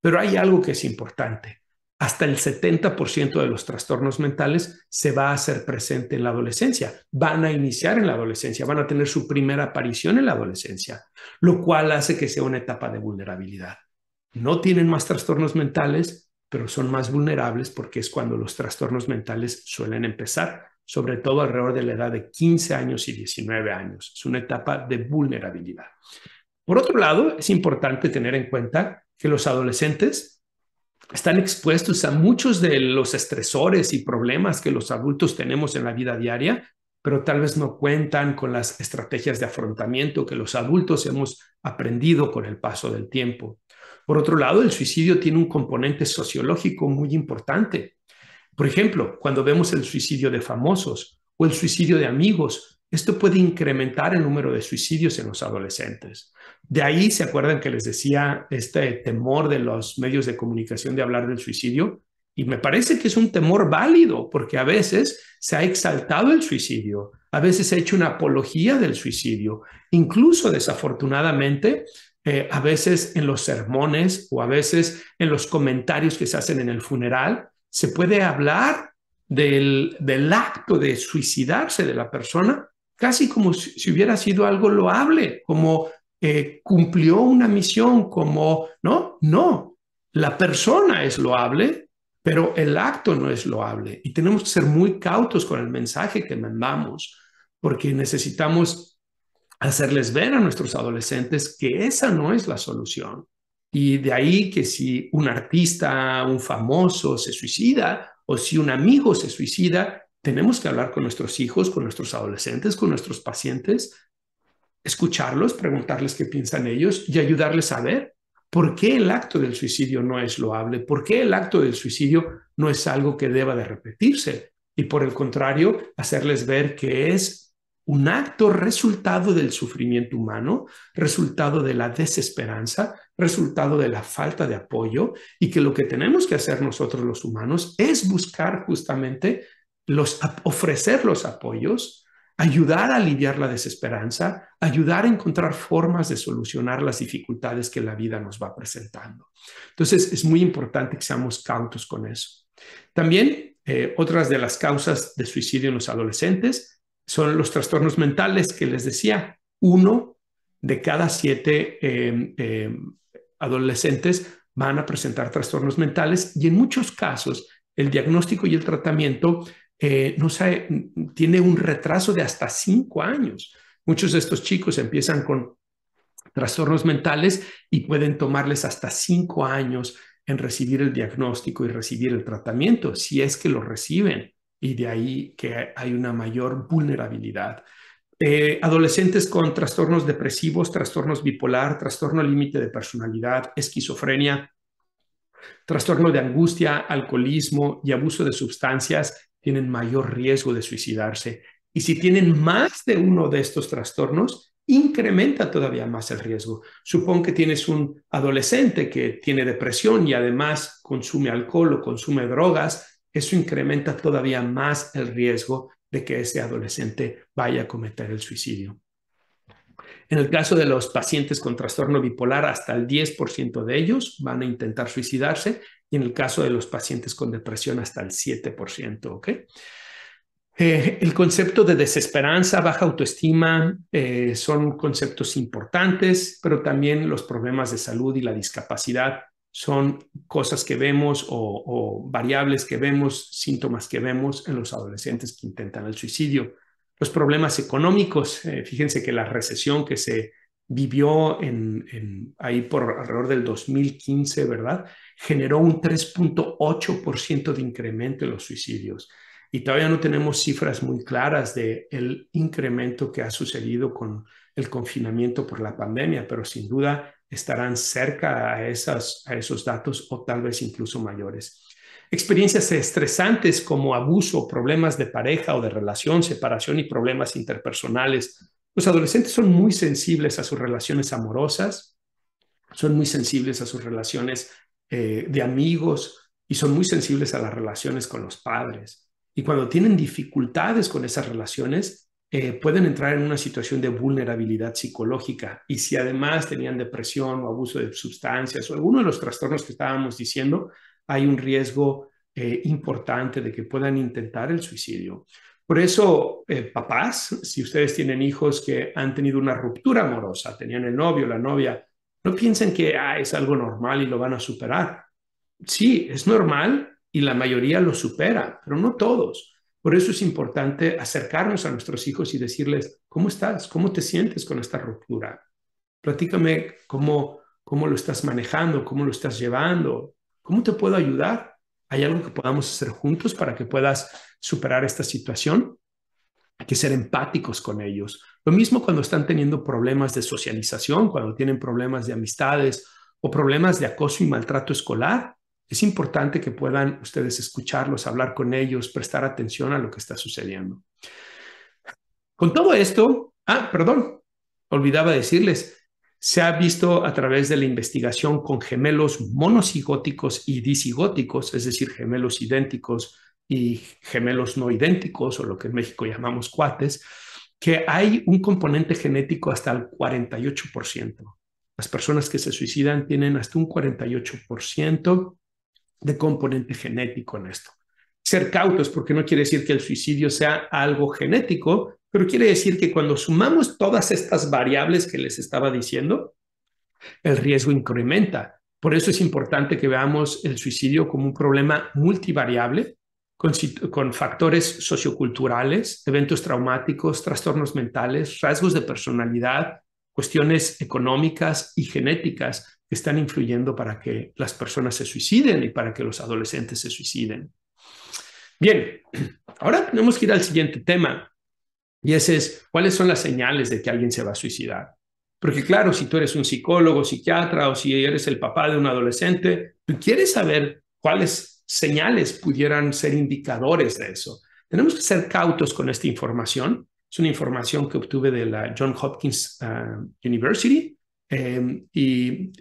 Pero hay algo que es importante. Hasta el 70% de los trastornos mentales se va a hacer presente en la adolescencia. Van a iniciar en la adolescencia, van a tener su primera aparición en la adolescencia, lo cual hace que sea una etapa de vulnerabilidad. No tienen más trastornos mentales, pero son más vulnerables porque es cuando los trastornos mentales suelen empezar, sobre todo alrededor de la edad de 15 años y 19 años. Es una etapa de vulnerabilidad. Por otro lado, es importante tener en cuenta que los adolescentes están expuestos a muchos de los estresores y problemas que los adultos tenemos en la vida diaria, pero tal vez no cuentan con las estrategias de afrontamiento que los adultos hemos aprendido con el paso del tiempo. Por otro lado, el suicidio tiene un componente sociológico muy importante. Por ejemplo, cuando vemos el suicidio de famosos o el suicidio de amigos, esto puede incrementar el número de suicidios en los adolescentes. De ahí se acuerdan que les decía este temor de los medios de comunicación de hablar del suicidio. Y me parece que es un temor válido porque a veces se ha exaltado el suicidio, a veces se ha hecho una apología del suicidio. Incluso desafortunadamente eh, a veces en los sermones o a veces en los comentarios que se hacen en el funeral, se puede hablar del, acto de suicidarse de la persona casi como si, hubiera sido algo loable, como eh, cumplió una misión, como, no, no, la persona es loable, pero el acto no es loable. Y tenemos que ser muy cautos con el mensaje que mandamos, porque necesitamos hacerles ver a nuestros adolescentes que esa no es la solución. Y de ahí que si un artista, un famoso se suicida o si un amigo se suicida, tenemos que hablar con nuestros hijos, con nuestros adolescentes, con nuestros pacientes, escucharlos, preguntarles qué piensan ellos y ayudarles a ver por qué el acto del suicidio no es loable, por qué el acto del suicidio no es algo que deba de repetirse y por el contrario, hacerles ver que es un acto resultado del sufrimiento humano, resultado de la desesperanza, resultado de la falta de apoyo y que lo que tenemos que hacer nosotros los humanos es buscar justamente los, ofrecer los apoyos, ayudar a aliviar la desesperanza, ayudar a encontrar formas de solucionar las dificultades que la vida nos va presentando. Entonces es muy importante que seamos cautos con eso. También eh, otras de las causas de suicidio en los adolescentes son los trastornos mentales que les decía. Uno de cada siete eh, eh, adolescentes van a presentar trastornos mentales y en muchos casos el diagnóstico y el tratamiento eh, no tiene un retraso de hasta cinco años. Muchos de estos chicos empiezan con trastornos mentales y pueden tomarles hasta cinco años en recibir el diagnóstico y recibir el tratamiento, si es que lo reciben y de ahí que hay una mayor vulnerabilidad. Eh, adolescentes con trastornos depresivos, trastornos bipolar, trastorno límite de personalidad, esquizofrenia, trastorno de angustia, alcoholismo y abuso de sustancias tienen mayor riesgo de suicidarse. Y si tienen más de uno de estos trastornos, incrementa todavía más el riesgo. Supón que tienes un adolescente que tiene depresión y además consume alcohol o consume drogas, eso incrementa todavía más el riesgo de que ese adolescente vaya a cometer el suicidio. En el caso de los pacientes con trastorno bipolar, hasta el 10% de ellos van a intentar suicidarse y en el caso de los pacientes con depresión, hasta el 7%. ¿okay? Eh, el concepto de desesperanza, baja autoestima eh, son conceptos importantes, pero también los problemas de salud y la discapacidad son cosas que vemos o, variables que vemos, síntomas que vemos en los adolescentes que intentan el suicidio. Los problemas económicos, eh, fíjense que la recesión que se vivió en, ahí por alrededor del 2015, ¿verdad? Generó un 3.8% de incremento en los suicidios. Y todavía no tenemos cifras muy claras del el incremento que ha sucedido con el confinamiento por la pandemia, pero sin duda estarán cerca a, esas, esos datos o tal vez incluso mayores. Experiencias estresantes como abuso, problemas de pareja o de relación, separación y problemas interpersonales. Los adolescentes son muy sensibles a sus relaciones amorosas, son muy sensibles a sus relaciones eh, de amigos y son muy sensibles a las relaciones con los padres. Y cuando tienen dificultades con esas relaciones, eh, pueden entrar en una situación de vulnerabilidad psicológica y si además tenían depresión o abuso de sustancias o alguno de los trastornos que estábamos diciendo, hay un riesgo eh, importante de que puedan intentar el suicidio. Por eso, eh, papás, si ustedes tienen hijos que han tenido una ruptura amorosa, tenían el novio, o la novia, no piensen que ah, es algo normal y lo van a superar. Sí, es normal y la mayoría lo supera, pero no todos. Por eso es importante acercarnos a nuestros hijos y decirles, ¿cómo estás? ¿Cómo te sientes con esta ruptura? Platícame cómo, cómo lo estás manejando, cómo lo estás llevando, cómo te puedo ayudar. ¿Hay algo que podamos hacer juntos para que puedas superar esta situación? Hay que ser empáticos con ellos. Lo mismo cuando están teniendo problemas de socialización, cuando tienen problemas de amistades o problemas de acoso y maltrato escolar. Es importante que puedan ustedes escucharlos, hablar con ellos, prestar atención a lo que está sucediendo. Con todo esto, ah, perdón, olvidaba decirles, se ha visto a través de la investigación con gemelos monocigóticos y disigóticos, es decir, gemelos idénticos y gemelos no idénticos, o lo que en México llamamos cuates, que hay un componente genético hasta el 48%. Las personas que se suicidan tienen hasta un 48% de componente genético en esto. Ser cautos porque no quiere decir que el suicidio sea algo genético, pero quiere decir que cuando sumamos todas estas variables que les estaba diciendo, el riesgo incrementa. Por eso es importante que veamos el suicidio como un problema multivariable con, factores socioculturales, eventos traumáticos, trastornos mentales, rasgos de personalidad, cuestiones económicas y genéticas están influyendo para que las personas se suiciden y para que los adolescentes se suiciden. Bien, ahora tenemos que ir al siguiente tema y ese es cuáles son las señales de que alguien se va a suicidar. Porque claro, si tú eres un psicólogo, psiquiatra o si eres el papá de un adolescente, tú quieres saber cuáles señales pudieran ser indicadores de eso. Tenemos que ser cautos con esta información. Es una información que obtuve de la John Hopkins ah, University Em, y,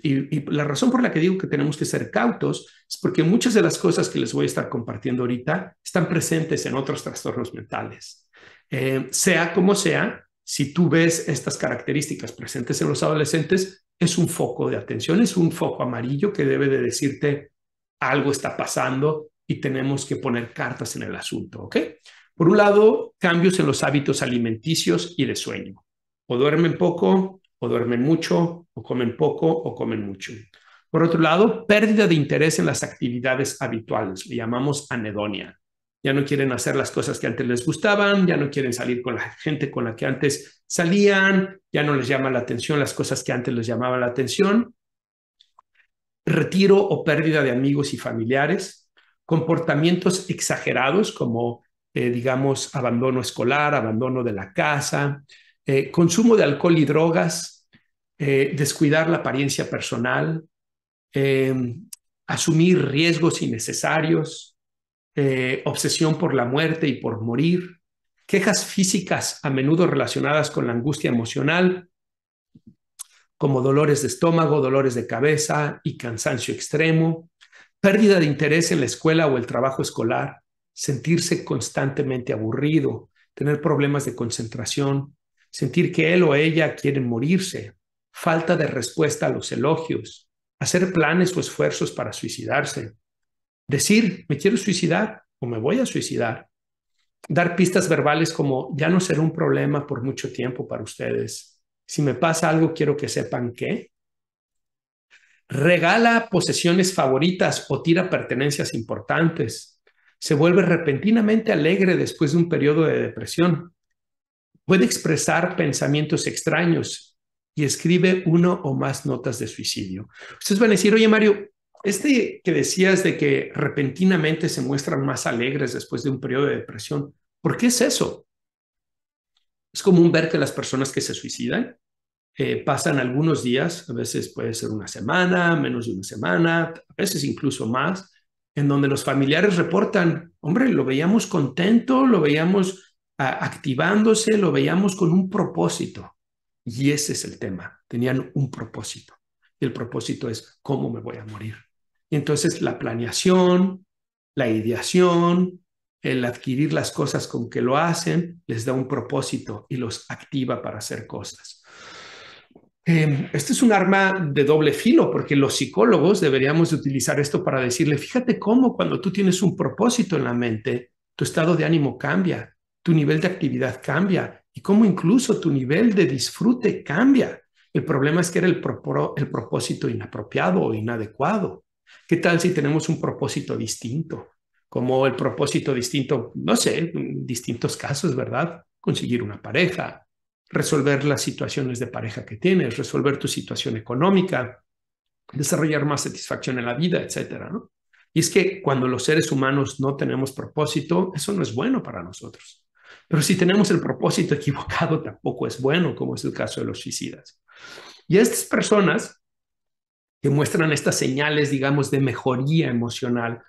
la razón por la que digo que tenemos que ser cautos es porque muchas de las cosas que les voy a estar compartiendo ahorita están presentes en otros trastornos mentales. Em, sea como sea, si tú ves estas características presentes en los adolescentes, es un foco de atención, es un foco amarillo que debe de decirte algo está pasando y tenemos que poner cartas en el asunto, ¿ok? Por un lado, cambios en los hábitos alimenticios y de sueño. O duermen poco, o duermen mucho, o comen poco, o comen mucho. Por otro lado, pérdida de interés en las actividades habituales, le llamamos anedonia. Ya no quieren hacer las cosas que antes les gustaban, ya no quieren salir con la gente con la que antes salían, ya no les llama la atención las cosas que antes les llamaban la atención. Retiro o pérdida de amigos y familiares, comportamientos exagerados como, eh, digamos, abandono escolar, abandono de la casa, eh, consumo de alcohol y drogas, eh, descuidar la apariencia personal, em, asumir riesgos innecesarios, eh, obsesión por la muerte y por morir, quejas físicas a menudo relacionadas con la angustia emocional, como dolores de estómago, dolores de cabeza y cansancio extremo, pérdida de interés en la escuela o el trabajo escolar, sentirse constantemente aburrido, tener problemas de concentración, sentir que él o ella quieren morirse, falta de respuesta a los elogios, hacer planes o esfuerzos para suicidarse, decir, me quiero suicidar o me voy a suicidar, dar pistas verbales como, ya no será un problema por mucho tiempo para ustedes, si me pasa algo quiero que sepan qué, regala posesiones favoritas o tira pertenencias importantes, se vuelve repentinamente alegre después de un periodo de depresión, Puede expresar pensamientos extraños y escribe uno o más notas de suicidio. Ustedes van a decir, oye Mario, este que decías de que repentinamente se muestran más alegres después de un periodo de depresión, ¿por qué es eso? Es común ver que las personas que se suicidan eh, pasan algunos días, a veces puede ser una semana, menos de una semana, a veces incluso más, en donde los familiares reportan, hombre, lo veíamos contento, lo veíamos activándose, lo veíamos con un propósito. Y ese es el tema. Tenían un propósito. Y el propósito es cómo me voy a morir. Y entonces la planeación, la ideación, el adquirir las cosas con que lo hacen, les da un propósito y los activa para hacer cosas. Em, este es un arma de doble filo porque los psicólogos deberíamos utilizar esto para decirle, fíjate cómo cuando tú tienes un propósito en la mente, tu estado de ánimo cambia, tu nivel de actividad cambia y como incluso tu nivel de disfrute cambia. El problema es que era el, el propósito inapropiado o inadecuado. ¿Qué tal si tenemos un propósito distinto? Como el propósito distinto, no sé, en distintos casos, ¿verdad? Conseguir una pareja, resolver las situaciones de pareja que tienes, resolver tu situación económica, desarrollar más satisfacción en la vida, etcétera, Y es que cuando los seres humanos no tenemos propósito, eso no es bueno para nosotros. Pero si tenemos el propósito equivocado, tampoco es bueno, como es el caso de los suicidas. Y estas personas que muestran estas señales, digamos, de mejoría emocional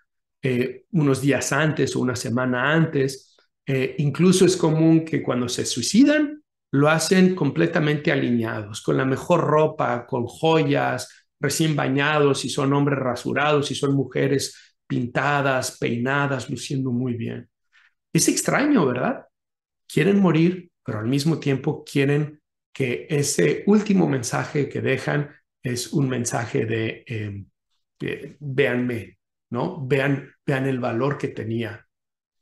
eh, unos días antes o una semana antes, eh, incluso es común que cuando se suicidan, lo hacen completamente alineados, con la mejor ropa, con joyas, recién bañados, y son hombres rasurados, y son mujeres pintadas, peinadas, luciendo muy bien. Es extraño, ¿verdad? quieren morir, pero al mismo tiempo quieren que ese último mensaje que dejan es un mensaje de eh, véanme, ¿no? Vean, vean el valor que tenía.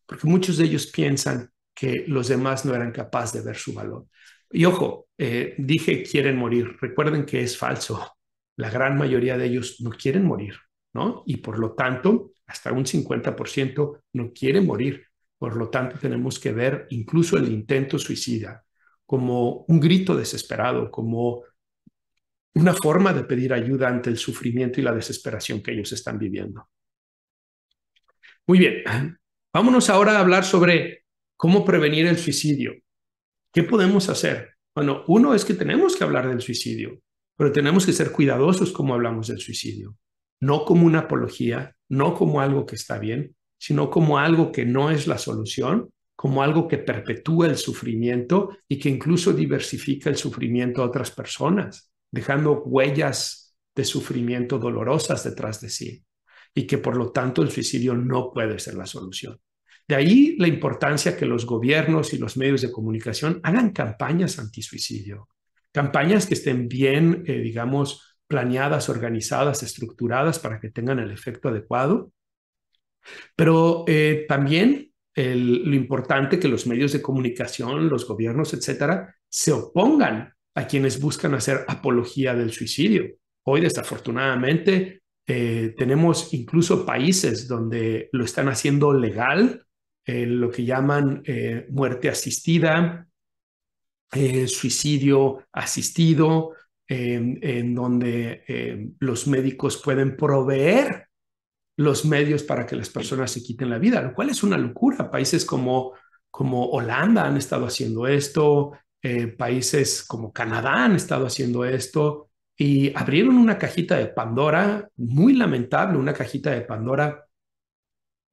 Porque muchos de ellos piensan que los demás no eran capaces de ver su valor. Y ojo, eh, dije quieren morir. Recuerden que es falso. La gran mayoría de ellos no quieren morir, ¿no? Y por lo tanto, hasta un 50% no quiere morir. Por lo tanto, tenemos que ver incluso el intento suicida como un grito desesperado, como una forma de pedir ayuda ante el sufrimiento y la desesperación que ellos están viviendo. Muy bien, vámonos ahora a hablar sobre cómo prevenir el suicidio. ¿Qué podemos hacer? Bueno, uno es que tenemos que hablar del suicidio, pero tenemos que ser cuidadosos como hablamos del suicidio, no como una apología, no como algo que está bien, sino como algo que no es la solución, como algo que perpetúa el sufrimiento y que incluso diversifica el sufrimiento a otras personas, dejando huellas de sufrimiento dolorosas detrás de sí y que por lo tanto el suicidio no puede ser la solución. De ahí la importancia que los gobiernos y los medios de comunicación hagan campañas antisuicidio, campañas que estén bien, eh, digamos, planeadas, organizadas, estructuradas para que tengan el efecto adecuado pero eh, también lo importante que los medios de comunicación, los gobiernos, etcétera, se opongan a quienes buscan hacer apología del suicidio. Hoy, desafortunadamente, eh, tenemos incluso países donde lo están haciendo legal, eh, lo que llaman muerte asistida, suicidio asistido, en donde los médicos pueden proveer los medios para que las personas se quiten la vida, lo cual es una locura. Países como, como Holanda han estado haciendo esto, eh, países como Canadá han estado haciendo esto y abrieron una cajita de Pandora muy lamentable, una cajita de Pandora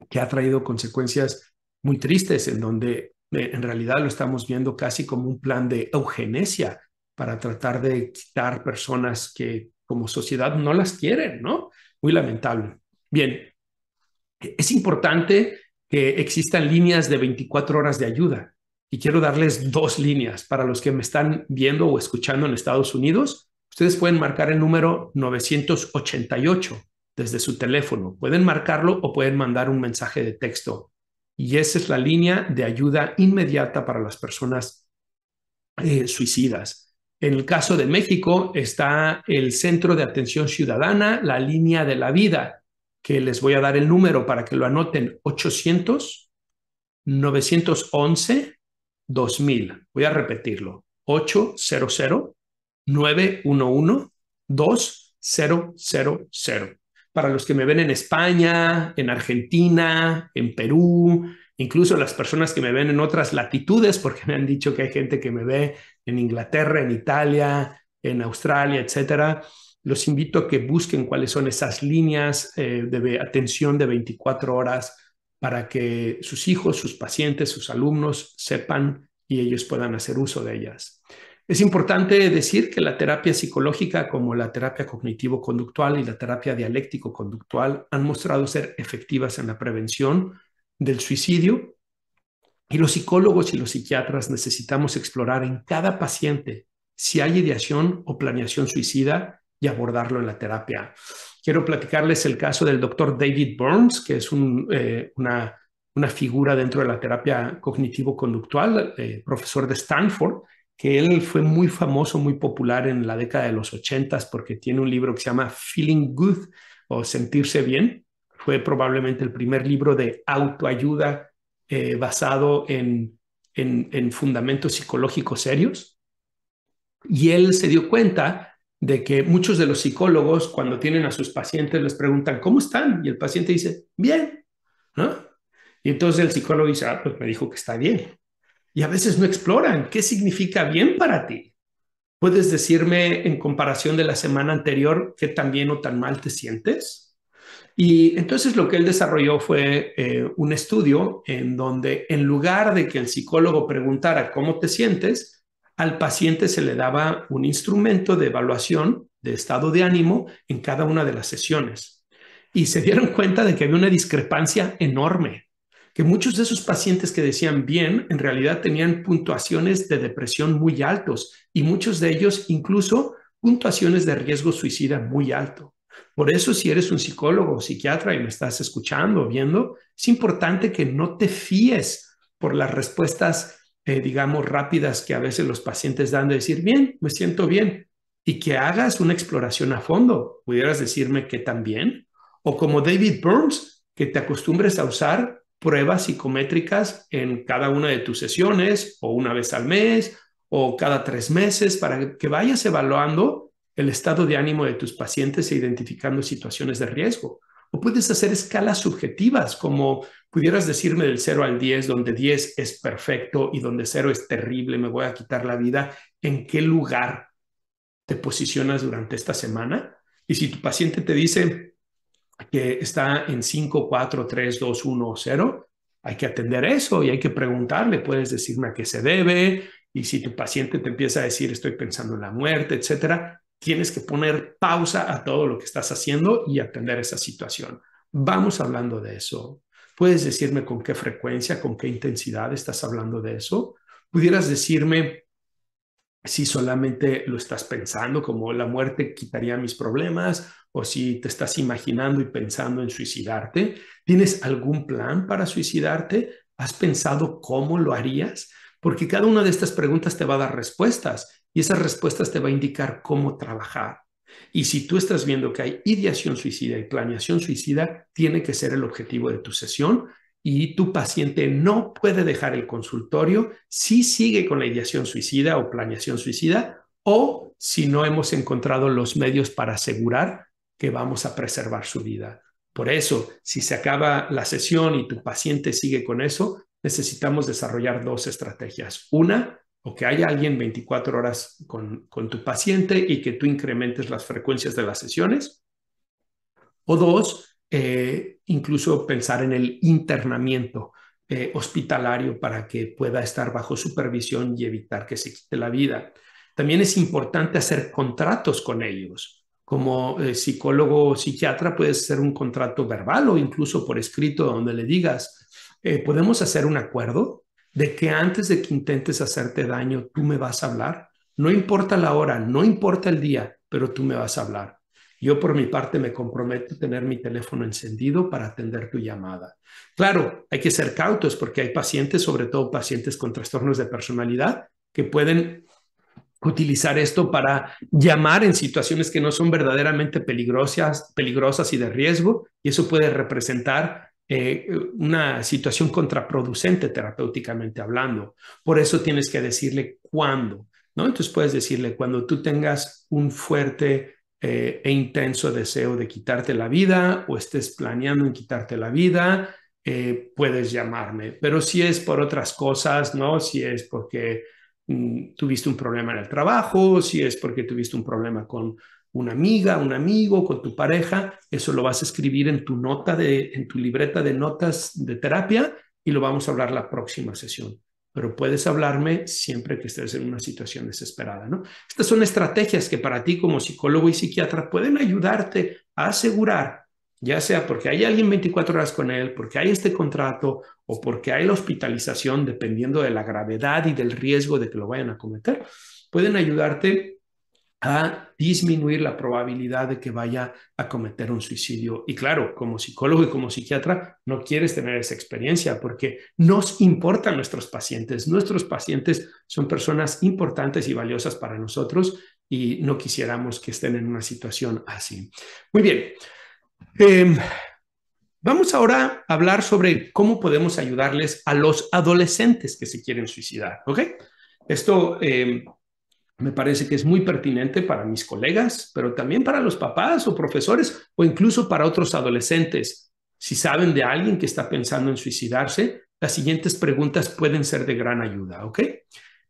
que ha traído consecuencias muy tristes en donde eh, en realidad lo estamos viendo casi como un plan de eugenesia para tratar de quitar personas que como sociedad no las quieren, ¿no? Muy lamentable. Bien, es importante que existan líneas de 24 horas de ayuda y quiero darles dos líneas para los que me están viendo o escuchando en Estados Unidos. Ustedes pueden marcar el número 988 desde su teléfono. Pueden marcarlo o pueden mandar un mensaje de texto. Y esa es la línea de ayuda inmediata para las personas eh, suicidas. En el caso de México está el Centro de Atención Ciudadana, la línea de la vida, que les voy a dar el número para que lo anoten, 800 911 2000. Voy a repetirlo, 800 911 2000. Para los que me ven en España, en Argentina, en Perú, incluso las personas que me ven en otras latitudes, porque me han dicho que hay gente que me ve en Inglaterra, en Italia, en Australia, etcétera los invito a que busquen cuáles son esas líneas eh, de atención de 24 horas para que sus hijos, sus pacientes, sus alumnos sepan y ellos puedan hacer uso de ellas. Es importante decir que la terapia psicológica como la terapia cognitivo-conductual y la terapia dialéctico-conductual han mostrado ser efectivas en la prevención del suicidio y los psicólogos y los psiquiatras necesitamos explorar en cada paciente si hay ideación o planeación suicida y abordarlo en la terapia. Quiero platicarles el caso del doctor David Burns, que es eh, una, una, figura dentro de la terapia cognitivo-conductual, eh, profesor de Stanford, que él fue muy famoso, muy popular en la década de los 80 porque tiene un libro que se llama Feeling Good o Sentirse Bien. Fue probablemente el primer libro de autoayuda eh, basado en, en, en fundamentos psicológicos serios. Y él se dio cuenta de que muchos de los psicólogos cuando tienen a sus pacientes les preguntan, ¿cómo están? Y el paciente dice, bien, ¿no? Y entonces el psicólogo dice, ah, pues me dijo que está bien. Y a veces no exploran qué significa bien para ti. ¿Puedes decirme en comparación de la semana anterior qué tan bien o tan mal te sientes? Y entonces lo que él desarrolló fue eh, un estudio en donde en lugar de que el psicólogo preguntara cómo te sientes, al paciente se le daba un instrumento de evaluación de estado de ánimo en cada una de las sesiones. Y se dieron cuenta de que había una discrepancia enorme, que muchos de esos pacientes que decían bien, en realidad tenían puntuaciones de depresión muy altos y muchos de ellos incluso puntuaciones de riesgo suicida muy alto. Por eso, si eres un psicólogo o psiquiatra y me estás escuchando o viendo, es importante que no te fíes por las respuestas eh, digamos, rápidas que a veces los pacientes dan de decir, bien, me siento bien, y que hagas una exploración a fondo. Pudieras decirme que también, o como David Burns, que te acostumbres a usar pruebas psicométricas en cada una de tus sesiones, o una vez al mes, o cada tres meses, para que vayas evaluando el estado de ánimo de tus pacientes e identificando situaciones de riesgo. O puedes hacer escalas subjetivas, como pudieras decirme del 0 al 10, donde 10 es perfecto y donde 0 es terrible, me voy a quitar la vida. ¿En qué lugar te posicionas durante esta semana? Y si tu paciente te dice que está en 5, 4, 3, 2, 1 0, hay que atender eso y hay que preguntarle, puedes decirme a qué se debe. Y si tu paciente te empieza a decir, estoy pensando en la muerte, etcétera, tienes que poner pausa a todo lo que estás haciendo y atender esa situación. Vamos hablando de eso. ¿Puedes decirme con qué frecuencia, con qué intensidad estás hablando de eso? ¿Pudieras decirme si solamente lo estás pensando como la muerte quitaría mis problemas o si te estás imaginando y pensando en suicidarte? ¿Tienes algún plan para suicidarte? ¿Has pensado cómo lo harías? Porque cada una de estas preguntas te va a dar respuestas y esas respuestas te va a indicar cómo trabajar. Y si tú estás viendo que hay ideación suicida y planeación suicida, tiene que ser el objetivo de tu sesión y tu paciente no puede dejar el consultorio si sigue con la ideación suicida o planeación suicida o si no hemos encontrado los medios para asegurar que vamos a preservar su vida. Por eso, si se acaba la sesión y tu paciente sigue con eso, necesitamos desarrollar dos estrategias. Una, o que haya alguien 24 horas con, tu paciente y que tú incrementes las frecuencias de las sesiones. O dos, eh, incluso pensar en el internamiento eh, hospitalario para que pueda estar bajo supervisión y evitar que se quite la vida. También es importante hacer contratos con ellos. Como eh, psicólogo o psiquiatra puedes hacer un contrato verbal o incluso por escrito donde le digas, podemos hacer un acuerdo de que antes de que intentes hacerte daño, tú me vas a hablar. No importa la hora, no importa el día, pero tú me vas a hablar. Yo por mi parte me comprometo a tener mi teléfono encendido para atender tu llamada. Claro, hay que ser cautos porque hay pacientes, sobre todo pacientes con trastornos de personalidad, que pueden utilizar esto para llamar en situaciones que no son verdaderamente peligrosas, peligrosas y de riesgo, y eso puede representar eh, una situación contraproducente terapéuticamente hablando. Por eso tienes que decirle cuándo, ¿no? Entonces puedes decirle cuando tú tengas un fuerte eh, e intenso deseo de quitarte la vida o estés planeando en quitarte la vida, eh, puedes llamarme. Pero si es por otras cosas, ¿no? Si es porque mm, tuviste un problema en el trabajo, si es porque tuviste un problema con una amiga, un amigo, con tu pareja, eso lo vas a escribir en tu nota de, en tu libreta de notas de terapia y lo vamos a hablar la próxima sesión. Pero puedes hablarme siempre que estés en una situación desesperada, ¿no? Estas son estrategias que para ti como psicólogo y psiquiatra pueden ayudarte a asegurar, ya sea porque hay alguien 24 horas con él, porque hay este contrato o porque hay la hospitalización, dependiendo de la gravedad y del riesgo de que lo vayan a cometer, pueden ayudarte a disminuir la probabilidad de que vaya a cometer un suicidio. Y claro, como psicólogo y como psiquiatra, no quieres tener esa experiencia porque nos importan nuestros pacientes. Nuestros pacientes son personas importantes y valiosas para nosotros y no quisiéramos que estén en una situación así. Muy bien. Em, vamos ahora a hablar sobre cómo podemos ayudarles a los adolescentes que se quieren suicidar, ¿ok? Esto... Em, me parece que es muy pertinente para mis colegas, pero también para los papás o profesores o incluso para otros adolescentes. Si saben de alguien que está pensando en suicidarse, las siguientes preguntas pueden ser de gran ayuda, ¿ok?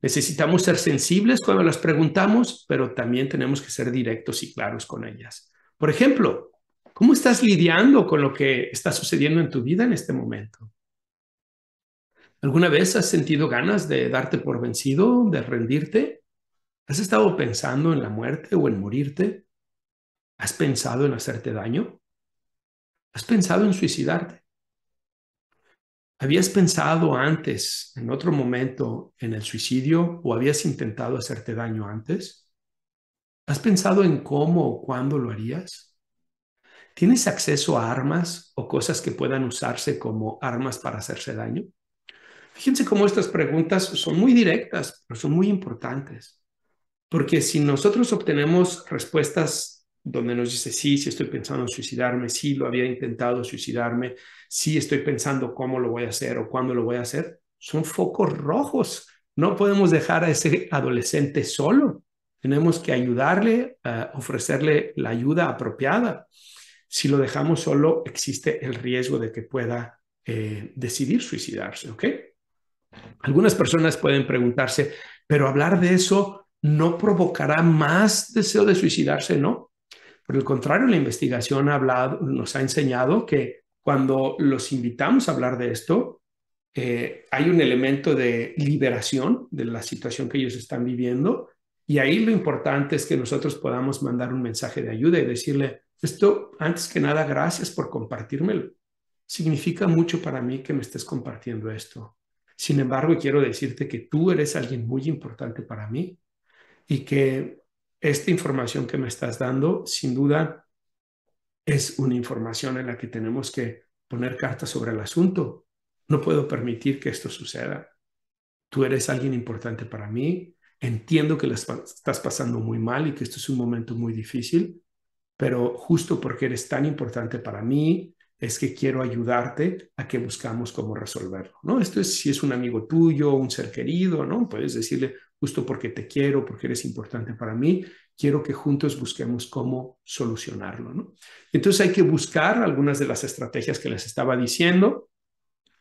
Necesitamos ser sensibles cuando las preguntamos, pero también tenemos que ser directos y claros con ellas. Por ejemplo, ¿cómo estás lidiando con lo que está sucediendo en tu vida en este momento? ¿Alguna vez has sentido ganas de darte por vencido, de rendirte? ¿Has estado pensando en la muerte o en morirte? ¿Has pensado en hacerte daño? ¿Has pensado en suicidarte? ¿Habías pensado antes, en otro momento, en el suicidio o habías intentado hacerte daño antes? ¿Has pensado en cómo o cuándo lo harías? ¿Tienes acceso a armas o cosas que puedan usarse como armas para hacerse daño? Fíjense cómo estas preguntas son muy directas, pero son muy importantes. Porque si nosotros obtenemos respuestas donde nos dice, sí, sí estoy pensando en suicidarme, sí lo había intentado suicidarme, sí estoy pensando cómo lo voy a hacer o cuándo lo voy a hacer, son focos rojos. No podemos dejar a ese adolescente solo. Tenemos que ayudarle, eh, ofrecerle la ayuda apropiada. Si lo dejamos solo, existe el riesgo de que pueda eh, decidir suicidarse, Algunas personas pueden preguntarse, pero hablar de eso no provocará más deseo de suicidarse, ¿no? Por el contrario, la investigación ha hablado, nos ha enseñado que cuando los invitamos a hablar de esto, eh, hay un elemento de liberación de la situación que ellos están viviendo y ahí lo importante es que nosotros podamos mandar un mensaje de ayuda y decirle, esto, antes que nada, gracias por compartírmelo. Significa mucho para mí que me estés compartiendo esto. Sin embargo, quiero decirte que tú eres alguien muy importante para mí y que esta información que me estás dando, sin duda, es una información en la que tenemos que poner cartas sobre el asunto. No puedo permitir que esto suceda. Tú eres alguien importante para mí. Entiendo que estás pasando muy mal y que esto es un momento muy difícil, pero justo porque eres tan importante para mí, es que quiero ayudarte a que buscamos cómo resolverlo, ¿no? Esto es si es un amigo tuyo, un ser querido, ¿no? Puedes decirle, justo porque te quiero, porque eres importante para mí, quiero que juntos busquemos cómo solucionarlo. Entonces hay que buscar algunas de las estrategias que les estaba diciendo,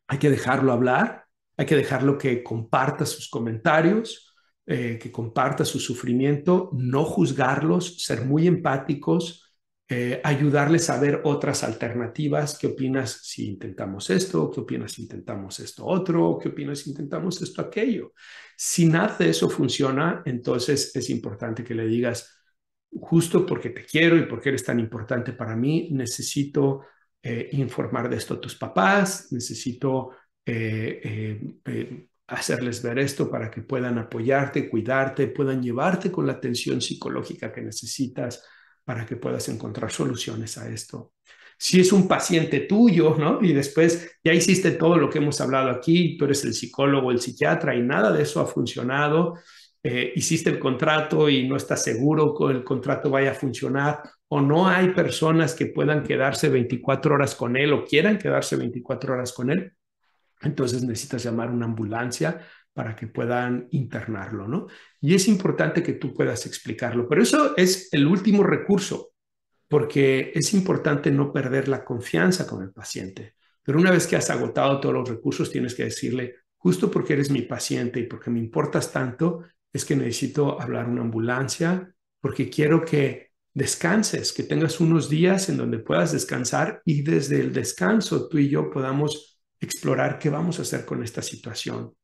hay que dejarlo hablar, hay que dejarlo que comparta sus comentarios, eh, que comparta su sufrimiento, no juzgarlos, ser muy empáticos, eh, ayudarles a ver otras alternativas. ¿Qué opinas si intentamos esto? ¿Qué opinas si intentamos esto otro? ¿Qué opinas si intentamos esto aquello? Si nada de eso funciona, entonces es importante que le digas, justo porque te quiero y porque eres tan importante para mí, necesito eh, informar de esto a tus papás, necesito eh, hacerles ver esto para que puedan apoyarte, cuidarte, puedan llevarte con la atención psicológica que necesitas para que puedas encontrar soluciones a esto. Si es un paciente tuyo, ¿no? Y después ya hiciste todo lo que hemos hablado aquí, tú eres el psicólogo, el psiquiatra y nada de eso ha funcionado, eh, hiciste el contrato y no estás seguro que el contrato vaya a funcionar o no hay personas que puedan quedarse 24 horas con él o quieran quedarse 24 horas con él, entonces necesitas llamar una ambulancia para que puedan internarlo, ¿no? Y es importante que tú puedas explicarlo, pero eso es el último recurso, porque es importante no perder la confianza con el paciente. Pero una vez que has agotado todos los recursos, tienes que decirle, justo porque eres mi paciente y porque me importas tanto, es que necesito hablar una ambulancia, porque quiero que descanses, que tengas unos días en donde puedas descansar y desde el descanso tú y yo podamos explorar qué vamos a hacer con esta situación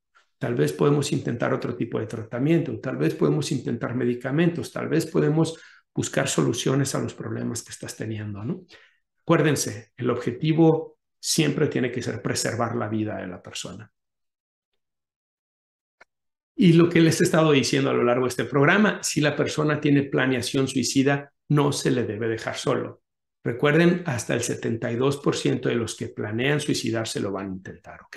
Tal vez podemos intentar otro tipo de tratamiento, tal vez podemos intentar medicamentos, tal vez podemos buscar soluciones a los problemas que estás teniendo, ¿no? Acuérdense, el objetivo siempre tiene que ser preservar la vida de la persona. Y lo que les he estado diciendo a lo largo de este programa, si la persona tiene planeación suicida, no se le debe dejar solo. Recuerden, hasta el 72% de los que planean suicidarse lo van a intentar, ¿ok?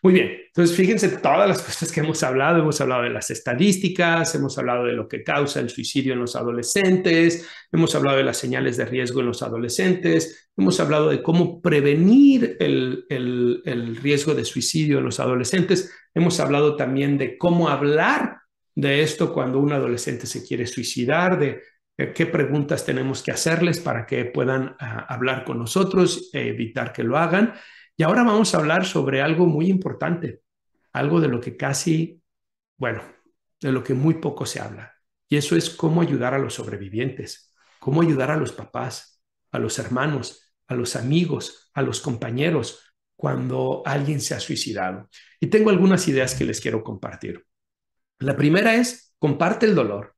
Muy bien, entonces fíjense todas las cosas que hemos hablado, hemos hablado de las estadísticas, hemos hablado de lo que causa el suicidio en los adolescentes, hemos hablado de las señales de riesgo en los adolescentes, hemos hablado de cómo prevenir el, el riesgo de suicidio en los adolescentes, hemos hablado también de cómo hablar de esto cuando un adolescente se quiere suicidar, de eh, qué preguntas tenemos que hacerles para que puedan ah, hablar con nosotros, evitar que lo hagan. Y ahora vamos a hablar sobre algo muy importante, algo de lo que casi, bueno, de lo que muy poco se habla. Y eso es cómo ayudar a los sobrevivientes, cómo ayudar a los papás, a los hermanos, a los amigos, a los compañeros, cuando alguien se ha suicidado. Y tengo algunas ideas que les quiero compartir. La primera es, comparte el dolor.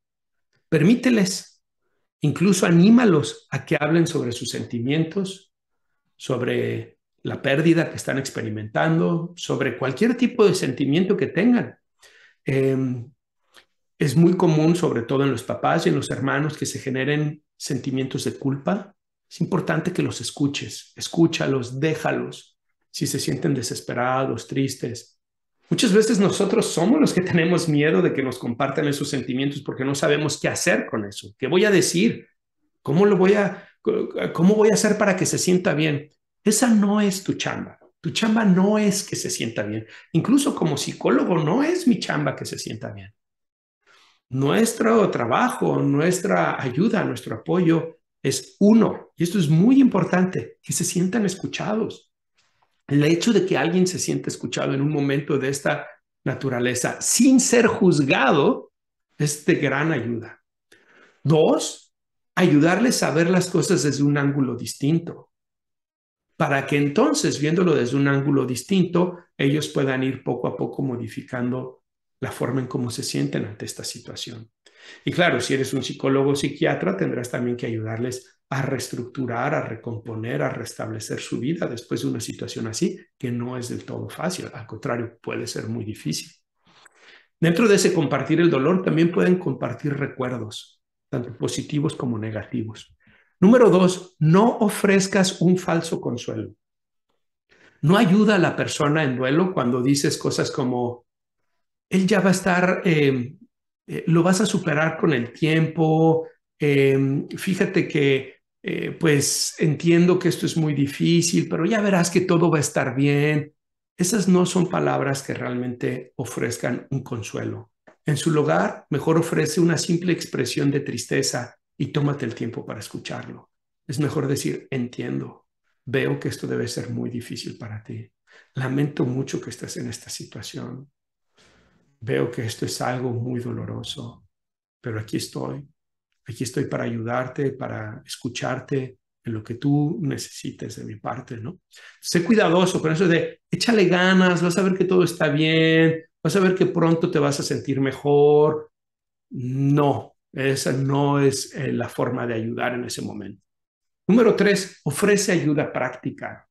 Permíteles Incluso anímalos a que hablen sobre sus sentimientos, sobre la pérdida que están experimentando, sobre cualquier tipo de sentimiento que tengan. Em, es muy común, sobre todo en los papás y en los hermanos, que se generen sentimientos de culpa. Es importante que los escuches, escúchalos, déjalos. Si se sienten desesperados, tristes, Muchas veces nosotros somos los que tenemos miedo de que nos compartan esos sentimientos porque no sabemos qué hacer con eso. ¿Qué voy a decir? ¿Cómo lo voy a cómo voy a hacer para que se sienta bien? Esa no es tu chamba. Tu chamba no es que se sienta bien. Incluso como psicólogo no es mi chamba que se sienta bien. Nuestro trabajo, nuestra ayuda, nuestro apoyo es uno, y esto es muy importante, que se sientan escuchados, el hecho de que alguien se siente escuchado en un momento de esta naturaleza sin ser juzgado es de gran ayuda. Dos, ayudarles a ver las cosas desde un ángulo distinto, para que entonces, viéndolo desde un ángulo distinto, ellos puedan ir poco a poco modificando la forma en cómo se sienten ante esta situación. Y claro, si eres un psicólogo o psiquiatra, tendrás también que ayudarles a reestructurar, a recomponer, a restablecer su vida después de una situación así, que no es del todo fácil, al contrario, puede ser muy difícil. Dentro de ese compartir el dolor también pueden compartir recuerdos, tanto positivos como negativos. Número dos, no ofrezcas un falso consuelo. No ayuda a la persona en duelo cuando dices cosas como, él ya va a estar, em, eh, lo vas a superar con el tiempo, em, fíjate que eh, pues entiendo que esto es muy difícil, pero ya verás que todo va a estar bien. Esas no son palabras que realmente ofrezcan un consuelo. En su lugar, mejor ofrece una simple expresión de tristeza y tómate el tiempo para escucharlo. Es mejor decir, entiendo, veo que esto debe ser muy difícil para ti. Lamento mucho que estés en esta situación. Veo que esto es algo muy doloroso, pero aquí estoy aquí estoy para ayudarte, para escucharte en lo que tú necesites de mi parte, ¿no? Sé cuidadoso con eso de échale ganas, vas a ver que todo está bien, vas a ver que pronto te vas a sentir mejor. No, esa no es eh, la forma de ayudar en ese momento. Número tres, ofrece ayuda práctica.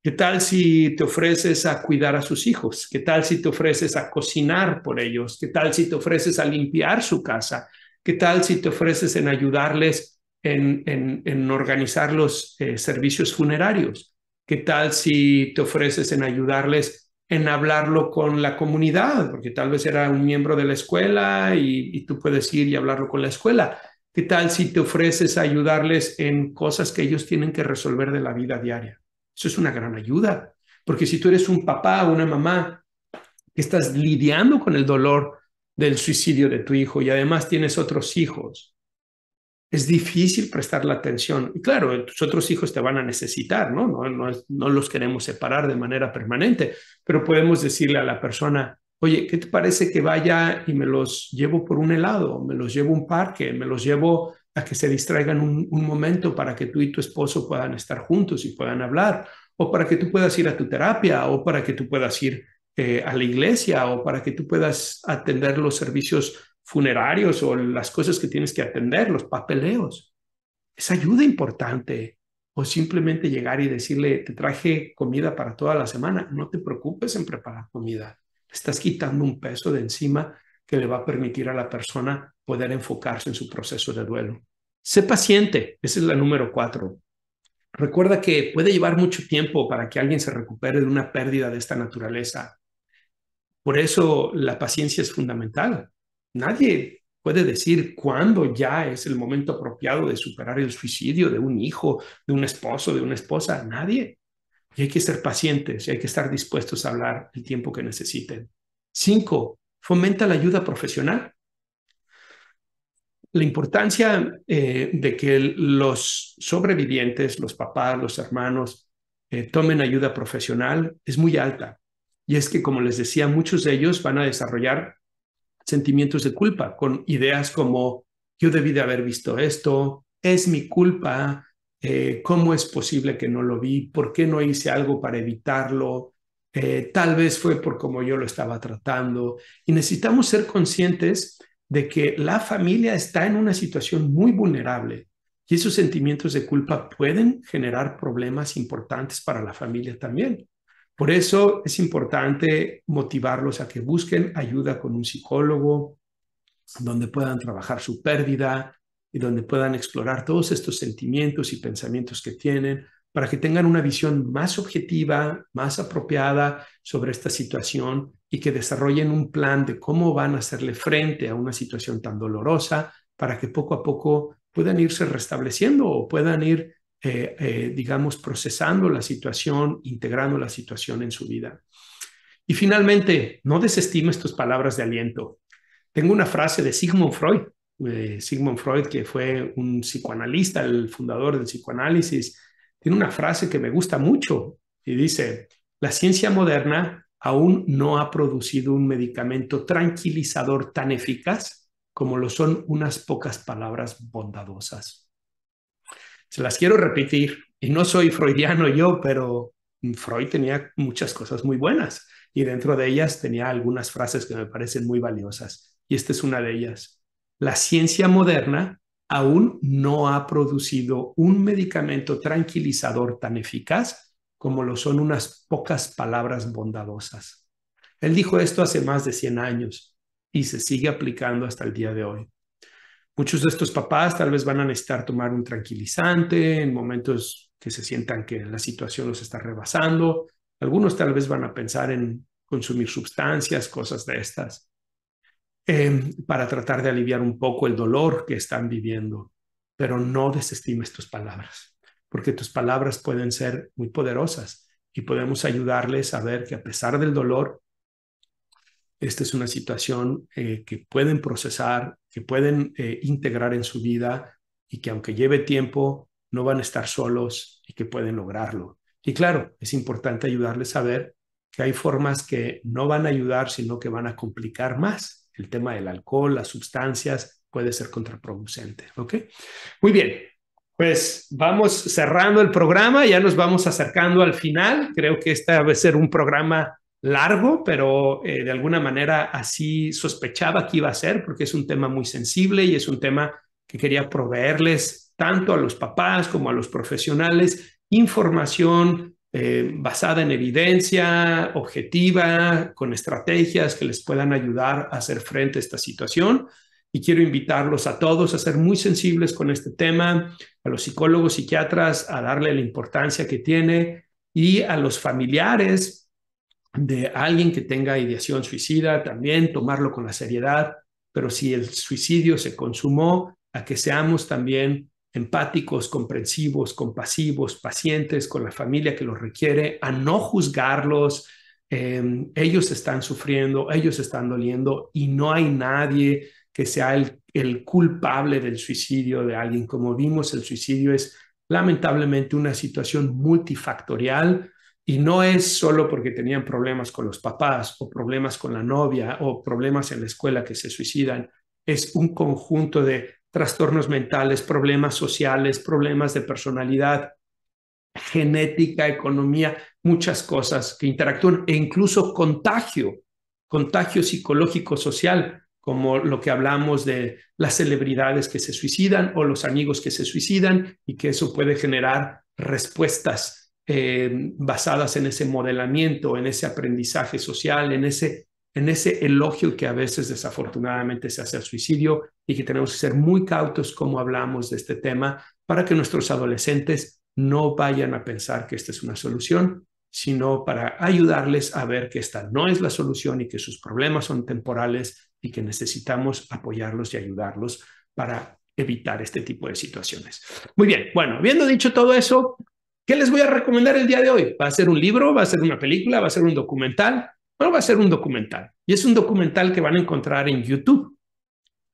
¿Qué tal si te ofreces a cuidar a sus hijos? ¿Qué tal si te ofreces a cocinar por ellos? ¿Qué tal si te ofreces a limpiar su casa? ¿Qué tal si te ofreces en ayudarles en, en, en organizar los eh, servicios funerarios? ¿Qué tal si te ofreces en ayudarles en hablarlo con la comunidad? Porque tal vez era un miembro de la escuela y, tú puedes ir y hablarlo con la escuela. ¿Qué tal si te ofreces a ayudarles en cosas que ellos tienen que resolver de la vida diaria? Eso es una gran ayuda, porque si tú eres un papá o una mamá que estás lidiando con el dolor del suicidio de tu hijo y además tienes otros hijos. Es difícil prestar la atención. Y claro, tus otros hijos te van a necesitar, ¿no? No, los queremos separar de manera permanente, pero podemos decirle a la persona, oye, ¿qué te parece que vaya y me los llevo por un helado, me los llevo a un parque, me los llevo a que se distraigan un, un, momento para que tú y tu esposo puedan estar juntos y puedan hablar, o para que tú puedas ir a tu terapia, o para que tú puedas ir eh, a la iglesia o para que tú puedas atender los servicios funerarios o las cosas que tienes que atender, los papeleos. Es ayuda importante. O simplemente llegar y decirle, te traje comida para toda la semana. No te preocupes en preparar comida. Estás quitando un peso de encima que le va a permitir a la persona poder enfocarse en su proceso de duelo. Sé paciente, esa es la número cuatro. Recuerda que puede llevar mucho tiempo para que alguien se recupere de una pérdida de esta naturaleza. Por eso la paciencia es fundamental. Nadie puede decir cuándo ya es el momento apropiado de superar el suicidio de un hijo, de un esposo, de una esposa. Nadie. Y hay que ser pacientes y hay que estar dispuestos a hablar el tiempo que necesiten. Cinco, fomenta la ayuda profesional. La importancia eh, de que los sobrevivientes, los papás, los hermanos, eh, tomen ayuda profesional es muy alta. Y es que, como les decía, muchos de ellos van a desarrollar sentimientos de culpa con ideas como yo debí de haber visto esto, es mi culpa, eh, cómo es posible que no lo vi, por qué no hice algo para evitarlo, eh, tal vez fue por cómo yo lo estaba tratando. Y necesitamos ser conscientes de que la familia está en una situación muy vulnerable y esos sentimientos de culpa pueden generar problemas importantes para la familia también. Por eso es importante motivarlos a que busquen ayuda con un psicólogo, donde puedan trabajar su pérdida y donde puedan explorar todos estos sentimientos y pensamientos que tienen para que tengan una visión más objetiva, más apropiada sobre esta situación y que desarrollen un plan de cómo van a hacerle frente a una situación tan dolorosa para que poco a poco puedan irse restableciendo o puedan ir eh, eh, digamos, procesando la situación, integrando la situación en su vida. Y finalmente, no desestimes tus palabras de aliento. Tengo una frase de Sigmund Freud, eh, Sigmund Freud, que fue un psicoanalista, el fundador del psicoanálisis, tiene una frase que me gusta mucho y dice, la ciencia moderna aún no ha producido un medicamento tranquilizador tan eficaz como lo son unas pocas palabras bondadosas. Se las quiero repetir. Y no soy freudiano yo, pero Freud tenía muchas cosas muy buenas y dentro de ellas tenía algunas frases que me parecen muy valiosas. Y esta es una de ellas. La ciencia moderna aún no ha producido un medicamento tranquilizador tan eficaz como lo son unas pocas palabras bondadosas. Él dijo esto hace más de 100 años y se sigue aplicando hasta el día de hoy. Muchos de estos papás tal vez van a necesitar tomar un tranquilizante en momentos que se sientan que la situación los está rebasando. Algunos tal vez van a pensar en consumir sustancias, cosas de estas, em, para tratar de aliviar un poco el dolor que están viviendo. Pero no desestimes tus palabras, porque tus palabras pueden ser muy poderosas y podemos ayudarles a ver que a pesar del dolor, esta es una situación eh, que pueden procesar que pueden eh, integrar en su vida y que aunque lleve tiempo, no van a estar solos y que pueden lograrlo. Y claro, es importante ayudarles a ver que hay formas que no van a ayudar, sino que van a complicar más. El tema del alcohol, las sustancias, puede ser contraproducente. ¿Ok? Muy bien. Pues vamos cerrando el programa, ya nos vamos acercando al final. Creo que este va a ser un programa largo, pero eh, de alguna manera así sospechaba que iba a ser, porque es un tema muy sensible y es un tema que quería proveerles tanto a los papás como a los profesionales información eh, basada en evidencia, objetiva, con estrategias que les puedan ayudar a hacer frente a esta situación. Y quiero invitarlos a todos a ser muy sensibles con este tema, a los psicólogos, psiquiatras, a darle la importancia que tiene y a los familiares de alguien que tenga ideación suicida, también tomarlo con la seriedad, pero si el suicidio se consumó, a que seamos también empáticos, comprensivos, compasivos, pacientes con la familia que lo requiere, a no juzgarlos. Em, ellos están sufriendo, ellos están doliendo y no hay nadie que sea el culpable del suicidio de alguien. Como vimos, el suicidio es lamentablemente una situación multifactorial y no es solo porque tenían problemas con los papás o problemas con la novia o problemas en la escuela que se suicidan. Es un conjunto de trastornos mentales, problemas sociales, problemas de personalidad, genética, economía, muchas cosas que interactúan e incluso contagio, contagio psicológico social, como lo que hablamos de las celebridades que se suicidan o los amigos que se suicidan y que eso puede generar respuestas eh, basadas en ese modelamiento, en ese aprendizaje social, en ese, en ese elogio que a veces desafortunadamente se hace al suicidio y que tenemos que ser muy cautos como hablamos de este tema para que nuestros adolescentes no vayan a pensar que esta es una solución, sino para ayudarles a ver que esta no es la solución y que sus problemas son temporales y que necesitamos apoyarlos y ayudarlos para evitar este tipo de situaciones. Muy bien, bueno, habiendo dicho todo eso, ¿Qué les voy a recomendar el día de hoy? ¿Va a ser un libro? ¿Va a ser una película? ¿Va a ser un documental? Bueno, va a ser un documental. Y es un documental que van a encontrar en YouTube.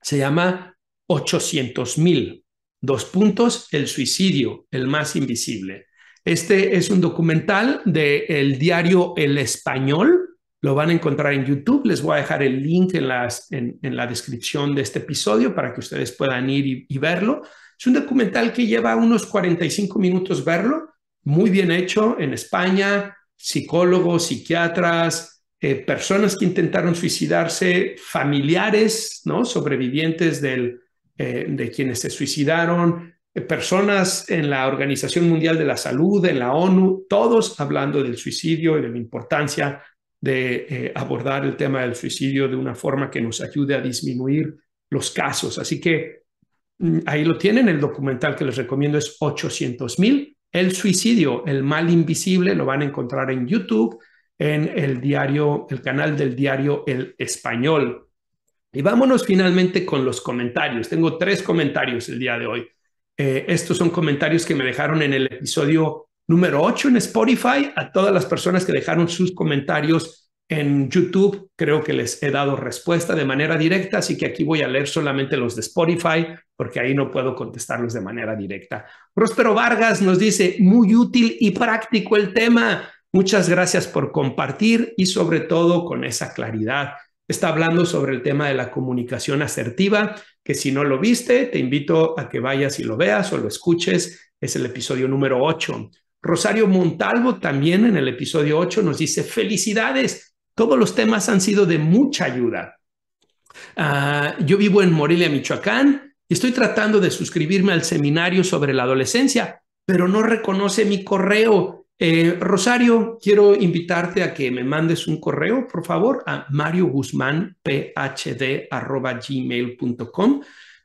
Se llama 800.000. Dos puntos, el suicidio, el más invisible. Este es un documental del diario El Español. Lo van a encontrar en YouTube. Les voy a dejar el link en, las, en, la descripción de este episodio para que ustedes puedan ir y verlo. Es un documental que lleva unos 45 minutos verlo muy bien hecho en España, psicólogos, psiquiatras, eh, personas que intentaron suicidarse, familiares, ¿no? Sobrevivientes eh, de quienes se suicidaron, eh, personas en la Organización Mundial de la Salud, en la ONU, todos hablando del suicidio y de la importancia de abordar el tema del suicidio de una forma que nos ayude a disminuir los casos. Así que mm, ahí lo tienen, el documental que les recomiendo es 800 mil el suicidio, el mal invisible, lo van a encontrar en YouTube, en el diario, el canal del diario El Español. Y vámonos finalmente con los comentarios. Tengo tres comentarios el día de hoy. Eh, estos son comentarios que me dejaron en el episodio número 8 en Spotify. A todas las personas que dejaron sus comentarios en YouTube creo que les he dado respuesta de manera directa, así que aquí voy a leer solamente los de Spotify porque ahí no puedo contestarlos de manera directa. Próspero Vargas nos dice, muy útil y práctico el tema. Muchas gracias por compartir y sobre todo con esa claridad. Está hablando sobre el tema de la comunicación asertiva, que si no lo viste, te invito a que vayas y lo veas o lo escuches. Es el episodio número 8. Rosario Montalvo también en el episodio 8 nos dice, felicidades, todos los temas han sido de mucha ayuda. Ah, yo vivo en Morelia, Michoacán, y estoy tratando de suscribirme al seminario sobre la adolescencia, pero no reconoce mi correo. Eh, Rosario, quiero invitarte a que me mandes un correo, por favor, a marioguzmanphd.gmail.com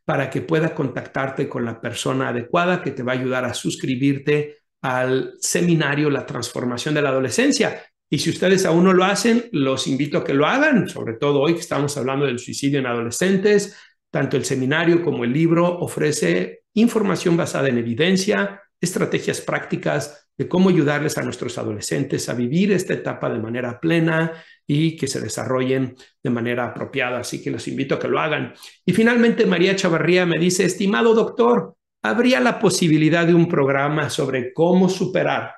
para que pueda contactarte con la persona adecuada que te va a ayudar a suscribirte al seminario La transformación de la adolescencia. Y si ustedes aún no lo hacen, los invito a que lo hagan, sobre todo hoy que estamos hablando del suicidio en adolescentes. Tanto el seminario como el libro ofrece información basada en evidencia, estrategias prácticas de cómo ayudarles a nuestros adolescentes a vivir esta etapa de manera plena y que se desarrollen de manera apropiada. Así que los invito a que lo hagan. Y finalmente, María Chavarría me dice, estimado doctor, ¿habría la posibilidad de un programa sobre cómo superar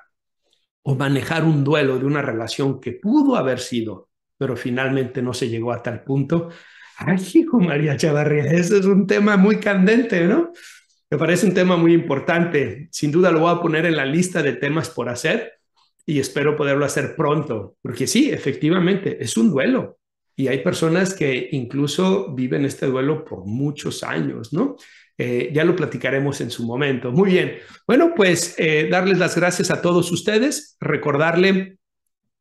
o manejar un duelo de una relación que pudo haber sido, pero finalmente no se llegó a tal punto. Ay, hijo María Chavarría, ese es un tema muy candente, ¿no? Me parece un tema muy importante. Sin duda lo voy a poner en la lista de temas por hacer y espero poderlo hacer pronto, porque sí, efectivamente, es un duelo. Y hay personas que incluso viven este duelo por muchos años, ¿no? Eh, ya lo platicaremos en su momento. Muy bien. Bueno, pues eh, darles las gracias a todos ustedes, recordarle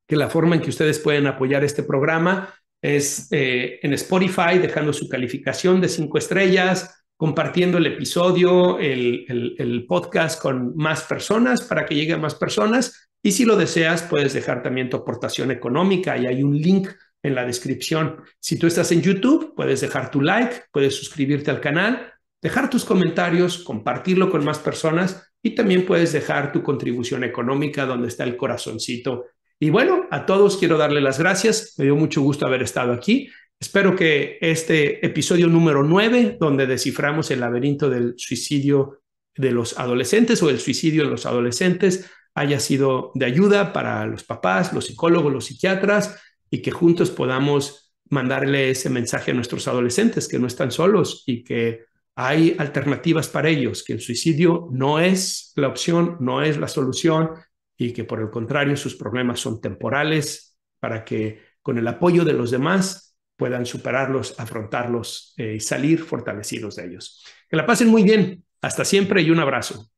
que la forma en que ustedes pueden apoyar este programa es eh, en Spotify, dejando su calificación de cinco estrellas, compartiendo el episodio, el, podcast con más personas para que lleguen más personas. Y si lo deseas, puedes dejar también tu aportación económica y hay un link en la descripción. Si tú estás en YouTube, puedes dejar tu like, puedes suscribirte al canal dejar tus comentarios, compartirlo con más personas y también puedes dejar tu contribución económica donde está el corazoncito. Y bueno, a todos quiero darle las gracias. Me dio mucho gusto haber estado aquí. Espero que este episodio número 9, donde desciframos el laberinto del suicidio de los adolescentes o el suicidio en los adolescentes, haya sido de ayuda para los papás, los psicólogos, los psiquiatras y que juntos podamos mandarle ese mensaje a nuestros adolescentes que no están solos y que hay alternativas para ellos, que el suicidio no es la opción, no es la solución y que por el contrario sus problemas son temporales para que con el apoyo de los demás puedan superarlos, afrontarlos eh, y salir fortalecidos de ellos. Que la pasen muy bien. Hasta siempre y un abrazo.